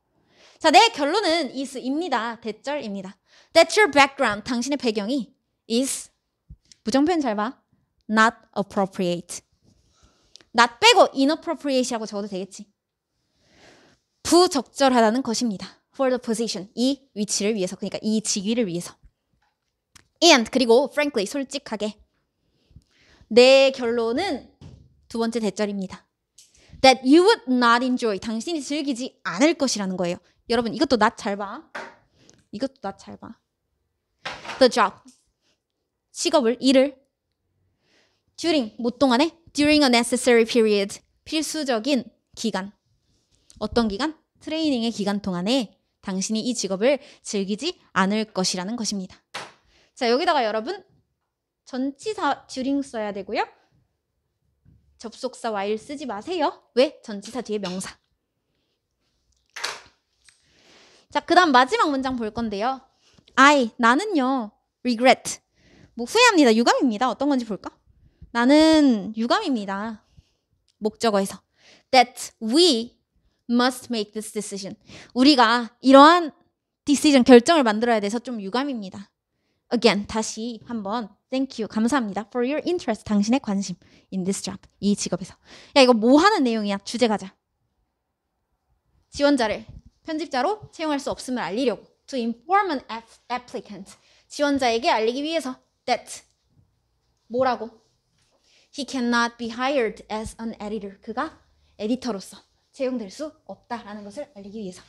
자, 내 결론은 is입니다. 대절입니다. That's your background. 당신의 배경이 is 부정표현 잘 봐. not appropriate. not 빼고 inappropriate이라고 적어도 되겠지. 부적절하다는 것입니다. For the position 이 위치를 위해서 그러니까 이 직위를 위해서. And 그리고 frankly 솔직하게 내 결론은 두 번째 대절입니다. That you would not enjoy 당신이 즐기지 않을 것이라는 거예요. 여러분 이것도 낯잘 봐. 이것도 낯잘 봐. The job 직업을 일을 during 못 동안에 during a necessary period 필수적인 기간 어떤 기간? 트레이닝의 기간 동안에 당신이 이 직업을 즐기지 않을 것이라는 것입니다. 자, 여기다가 여러분 전치사 주링 써야 되고요. 접속사 while 쓰지 마세요. 왜? 전치사 뒤에 명사. 자, 그 다음 마지막 문장 볼 건데요. I, 나는요, regret. 뭐 후회합니다. 유감입니다. 어떤 건지 볼까? 나는 유감입니다. 목적어에서. That we must make this decision. 우리가 이러한 decision 결정을 만들어야 돼서 좀 유감입니다. Again, 다시 한번 thank you 감사합니다 for your interest 당신의 관심 in this job 이 직업에서 야 이거 뭐 하는 내용이야 주제 가자 지원자를 편집자로 채용할 수 없음을 알리려고 to inform an applicant 지원자에게 알리기 위해서 that 뭐라고 he cannot be hired as an editor 그가 에디터로서 제공될 수 없다라는 것을 알리기 위해서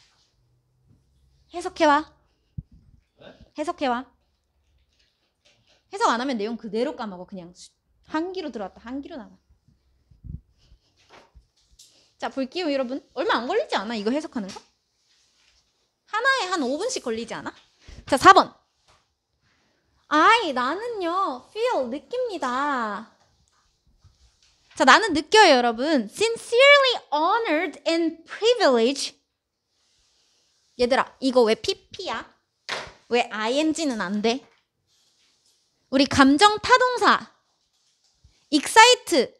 해석해와 해석해와 해석 안 하면 내용 그대로 까먹어 그냥 한기로 들어왔다 한기로 나가 자 볼게요 여러분 얼마 안 걸리지 않아 이거 해석하는 거 하나에 한 5분씩 걸리지 않아 자 4번 아이 나는요 feel 느낍니다 자, 나는 느껴요, 여러분. Sincerely honored and privileged. 얘들아, 이거 왜 PP야? 왜 ING는 안 돼? 우리 감정 타동사, excite,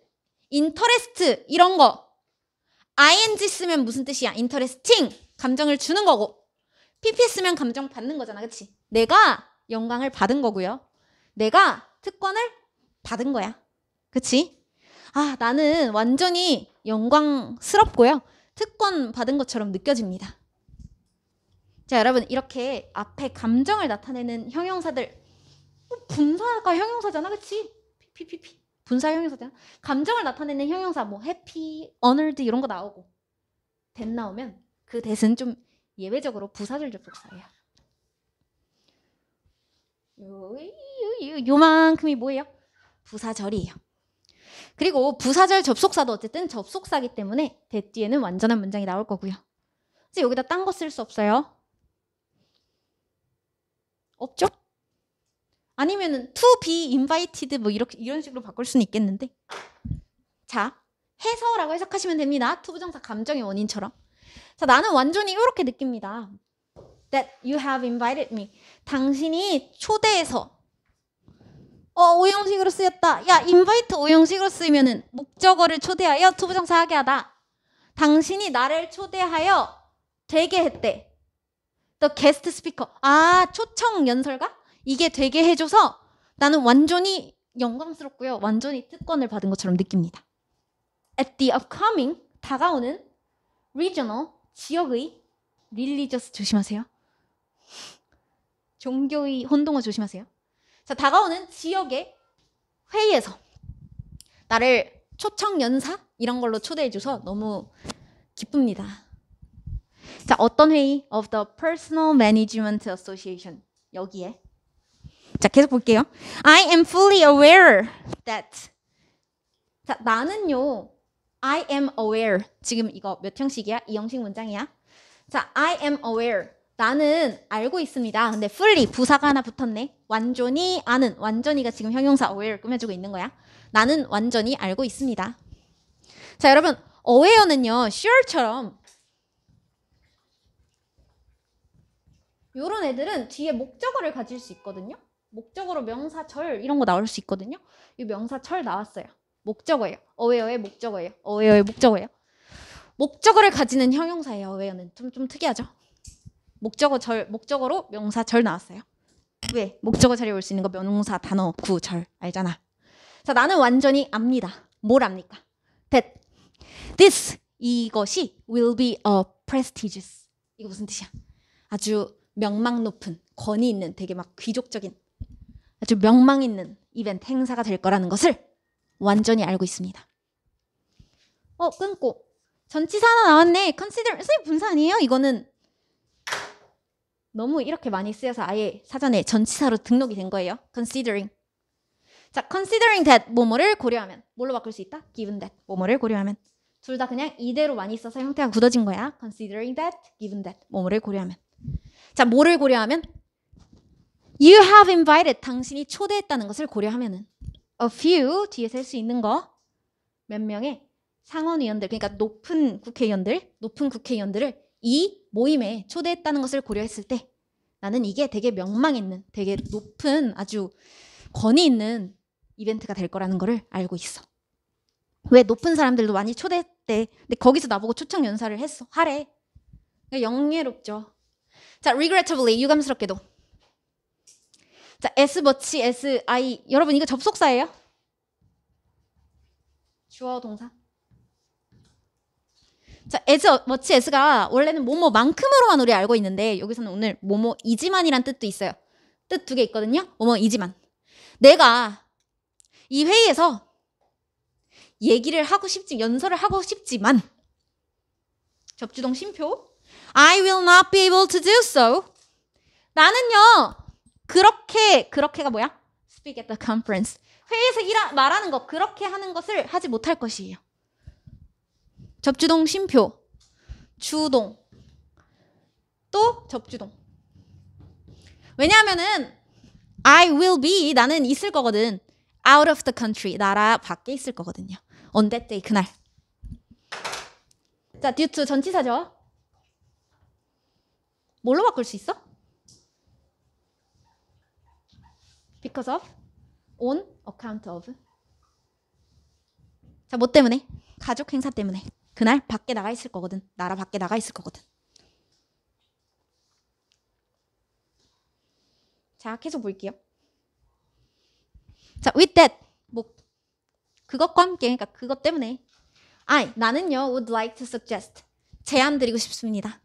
interest 이런 거 ing 쓰면 무슨 뜻이야? interesting, 감정을 주는 거고 pp 쓰면 감정 받는 거잖아, 그치? 내가 영광을 받은 거고요. 내가 특권을 받은 거야, 그치? 아, 나는 완전히 영광스럽고요. 특권 받은 것처럼 느껴집니다. 자, 여러분, 이렇게 앞에 감정을 나타내는 형용사들. 어, 분사가 형용사잖아, 그치? 피피피피. 분사 형용사잖아. 감정을 나타내는 형용사, 뭐, 해피, h o 드 이런 거 나오고. 됐 나오면 그 대신 좀 예외적으로 부사절 접속사예요. 요, 요, 요, 요만큼이 뭐예요? 부사절이에요. 그리고 부사절 접속사도 어쨌든 접속사기 때문에 대 뒤에는 완전한 문장이 나올 거고요. 이제 여기다 딴 거 쓸 수 없어요. 없죠? 아니면은 to be invited 뭐 이렇게 이런 식으로 바꿀 수는 있겠는데. 자, 해서라고 해석하시면 됩니다. to 부정사 감정의 원인처럼. 자, 나는 완전히 이렇게 느낍니다. That you have invited me. 당신이 초대해서 어, 오형식으로 쓰였다. 야, 인바이트 오형식으로 쓰면은 이 목적어를 초대하여 투부정사하게 하다. 당신이 나를 초대하여 되게 했대. 또 게스트 스피커. 아, 초청 연설가? 이게 되게 해줘서 나는 완전히 영광스럽고요. 완전히 특권을 받은 것처럼 느낍니다. At the upcoming 다가오는 regional 지역의 릴리저스 조심하세요. 종교의 혼동어 조심하세요. 자, 다가오는 지역의 회의에서 나를 초청연사 이런 걸로 초대해 줘서 너무 기쁩니다. 자, 어떤 회의? Of the Personal Management Association. 여기에. 자, 계속 볼게요. I am fully aware that. 자, 나는요. I am aware. 지금 이거 몇 형식이야? 이 형식 문장이야? 자, I am aware. 나는 알고 있습니다. 근데 fully 부사가 하나 붙었네. 완전히 아는 완전히가 지금 형용사 어웨어를 꾸며주고 있는 거야. 나는 완전히 알고 있습니다. 자 여러분 어웨어는요 sure처럼 요런 애들은 뒤에 목적어를 가질 수 있거든요. 목적어로 명사절 이런 거 나올 수 있거든요. 이 명사절 나왔어요. 목적어예요. 어웨어의 목적어예요. 어웨어의 목적어예요. 목적어를 가지는 형용사예요. 어웨어는 좀 좀 특이하죠. 목적어 절 목적어로 명사절 나왔어요. 왜? 목적어 자리에 올 수 있는 거 명사 단어 구절 알잖아. 자, 나는 완전히 압니다. 뭘 압니까? That this 이것이 will be a prestigious. 이거 무슨 뜻이야? 아주 명망 높은, 권위 있는, 되게 막 귀족적인 아주 명망 있는 이벤트 행사가 될 거라는 것을 완전히 알고 있습니다. 어, 끊고 전치사 하나 나왔네. consider 선생님 분사 아니에요? 이거는 너무 이렇게 많이 쓰여서 아예 사전에 전치사로 등록이 된 거예요. considering. 자, considering that 뭐뭐를 고려하면 뭘로 바꿀 수 있다? given that 뭐뭐를 고려하면 둘 다 그냥 이대로 많이 써서 형태가 굳어진 거야. considering that, given that 뭐뭐를 고려하면 자, 뭐를 고려하면 you have invited 당신이 초대했다는 것을 고려하면은 a few 뒤에 셀수 있는 거몇 명의 상원의원들 그러니까 높은 국회의원들 높은 국회의원들을 이 모임에 초대했다는 것을 고려했을 때 나는 이게 되게 명망 있는, 되게 높은 아주 권위 있는 이벤트가 될 거라는 거를 알고 있어. 왜 높은 사람들도 많이 초대했대. 근데 거기서 나보고 초청 연사를 했어. 하래. 그러니까 영예롭죠. 자, regrettably, 유감스럽게도. 자, s버치, si. 여러분, 이거 접속사예요? 주어 동사? 자, as m 어, 치에스가 원래는 뭐뭐만큼으로만 우리 알고 있는데 여기서는 오늘 뭐뭐이지만이란 뜻도 있어요. 뜻 두 개 있거든요. 뭐뭐이지만. 내가 이 회의에서 얘기를 하고 싶지 연설을 하고 싶지만 접주동 심표 I will not be able to do so. 나는요. 그렇게 그렇게가 뭐야? Speak at the conference. 회의에서 일하, 말하는 거 그렇게 하는 것을 하지 못할 것이에요. 접주동 신표, 주동, 또 접주동. 왜냐하면은 I will be 나는 있을 거거든. Out of the country 나라 밖에 있을 거거든요. On that day 그날. 자, due to 전치사죠. 뭘로 바꿀 수 있어? Because of, on account of. 자, 뭐 때문에? 가족 행사 때문에. 그날 밖에 나가 있을 거거든. 나라 밖에 나가 있을 거거든. 자, 계속 볼게요. 자, with that 뭐 그것과 함께 그러니까 그것 때문에 I 나는요 would like to suggest 제안 드리고 싶습니다.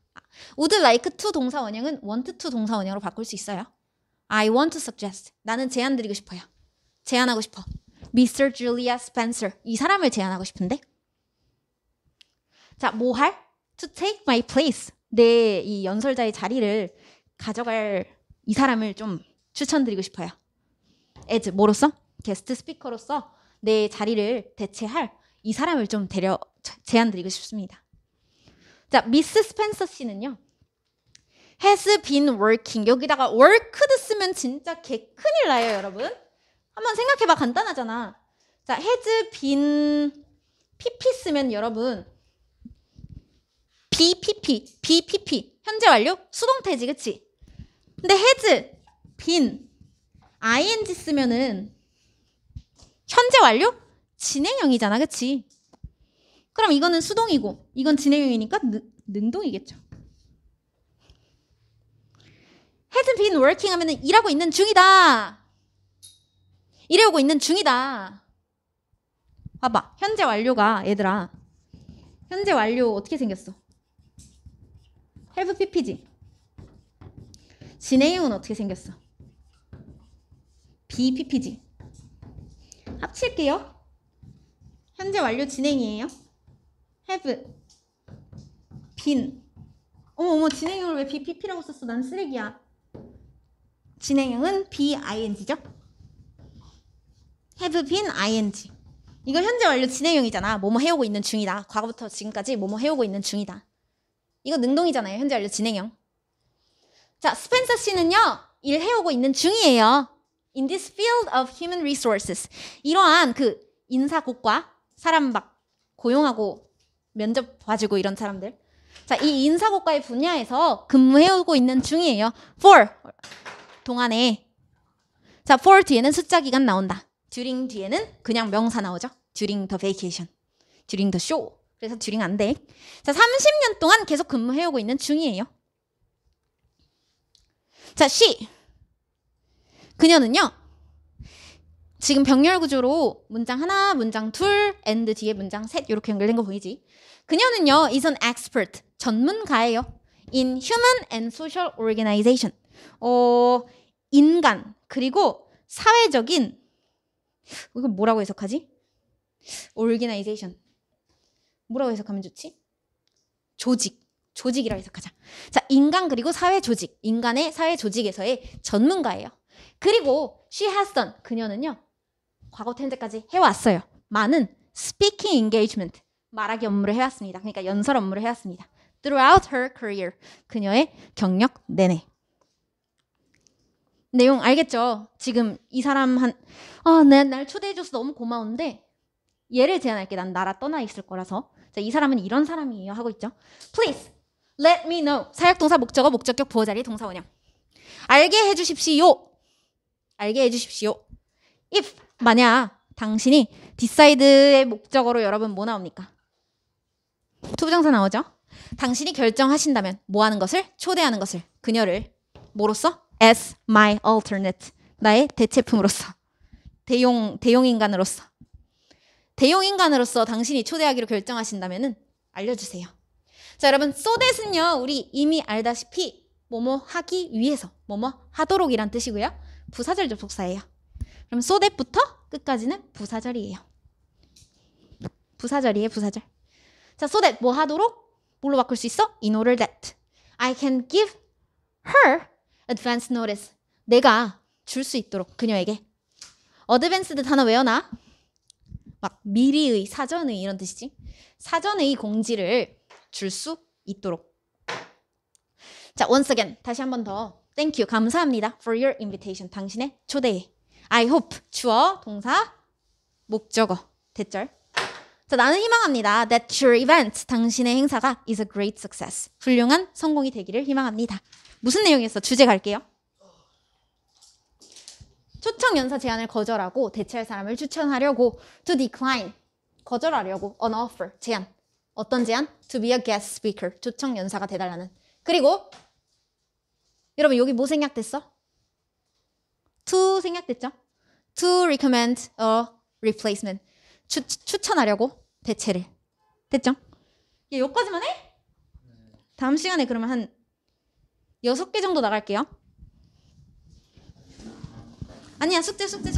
would like to 동사 원형은 want to 동사 원형으로 바꿀 수 있어요. I want to suggest 나는 제안 드리고 싶어요. 제안하고 싶어. Mr. Julia Spencer 이 사람을 제안하고 싶은데 자, 뭐 할? To take my place. 내이 연설자의 자리를 가져갈 이 사람을 좀 추천드리고 싶어요. as 뭐로서? 게스트 스피커로서 내 자리를 대체할 이 사람을 좀 데려 제안드리고 싶습니다. 자, 미스 스펜서 씨는요. has been working. 여기다가 worked 쓰면 진짜 개 큰일 나요, 여러분. 한번 생각해 봐. 간단하잖아. 자, has been pp 쓰면 여러분 BPP, BPP. 현재 완료. 수동태지, 그치? 근데 헤즈, 빈, ing 쓰면은 현재 완료? 진행형이잖아, 그치? 그럼 이거는 수동이고, 이건 진행형이니까 능, 능동이겠죠. has been working 하면은 일하고 있는 중이다. 일하고 있는 중이다. 봐봐. 현재 완료가 얘들아. 현재 완료 어떻게 생겼어? have PP지. 진행형은 어떻게 생겼어? BPP지. 합칠게요. 현재 완료 진행이에요. have 빈 어머 어머 진행형을 왜 BPP라고 썼어? 난 쓰레기야. 진행형은 BING죠? have been ing. 이거 현재 완료 진행형이잖아. 뭐뭐 해오고 있는 중이다. 과거부터 지금까지 뭐뭐 해오고 있는 중이다. 이거 능동이잖아요. 현재 완료 진행형. 자, 스펜서 씨는요. 일해오고 있는 중이에요. In this field of human resources. 이러한 그인사국과 사람 막 고용하고 면접 봐주고 이런 사람들. 자, 이인사국과의 분야에서 근무해오고 있는 중이에요. for 동안에 자, for 뒤에는 숫자 기간 나온다. during 뒤에는 그냥 명사 나오죠. during the vacation, during the show. 그래서 듀링 안 돼. 자, 30년 동안 계속 근무해오고 있는 중이에요. 자, 시. 그녀는요. 지금 병렬 구조로 문장 하나, 문장 둘, 엔드 뒤에 문장 셋 이렇게 연결된 거 보이지? 그녀는요. 이선 엑스 p 트 전문가예요. in human and social organization. 어, 인간 그리고 사회적인 이거 뭐라고 해석하지? organization. 뭐라고 해석하면 좋지? 조직. 조직이라고 해석하자. 자, 인간 그리고 사회 조직. 인간의 사회 조직에서의 전문가예요. 그리고 she has done. 그녀는요. 과거 텐데까지 해왔어요. 많은 스피킹 인게이 n 먼트 말하기 업무를 해왔습니다. 그러니까 연설 업무를 해왔습니다. throughout her career. 그녀의 경력 내내. 내용 알겠죠? 지금 이 사람 한, 아, 어, 날 초대해줘서 너무 고마운데, 얘를 제안할게. 난 나라 떠나 있을 거라서. 때이 네, 사람은 이런 사람이에요 하고 있죠. Please let me know. 사역동사 목적어 목적격 부호 자리 동사 원형. 알게 해 주십시오. 알게 해 주십시오. if 만약 당신이 decide의 목적어로 여러분 뭐 나옵니까? 투부정사 나오죠? 당신이 결정하신다면 뭐 하는 것을? 초대하는 것을. 그녀를 뭐로써 as my alternate. 나의 대체품으로서. 대용 대용 인간으로서. 대용 인간으로서 당신이 초대하기로 결정하신다면 알려주세요. 자, 여러분, 소댓은요, 우리 이미 알다시피 뭐뭐 하기 위해서, 뭐뭐 하도록이란 뜻이고요. 부사절 접속사예요. 그럼 소댓부터 끝까지는 부사절이에요. 부사절이에요, 부사절. 자, 소댓 뭐 하도록? 뭘로 바꿀 수 있어? In order that I can give her advance notice. 내가 줄 수 있도록 그녀에게. 어드밴스드 단어 외워놔. 막 미리의 사전의 이런 뜻이지. 사전의 공지를 줄 수 있도록. 자, once again 다시 한 번 더. Thank you. 감사합니다. For your invitation. 당신의 초대에. I hope 주어 동사 목적어 대절. 자, 나는 희망합니다. That your event 당신의 행사가 is a great success. 훌륭한 성공이 되기를 희망합니다. 무슨 내용이었어? 주제 갈게요. 초청 연사 제안을 거절하고 대체할 사람을 추천하려고 to decline 거절하려고 an offer 제안 어떤 제안? to be a guest speaker 초청 연사가 되달라는 그리고 여러분 여기 뭐 생략됐어? to 생략됐죠? to recommend a replacement 추, 추천하려고 대체를 됐죠? 얘 예, 여기까지만 해? 다음 시간에 그러면 한 6개 정도 나갈게요 아니야 숙제 숙제.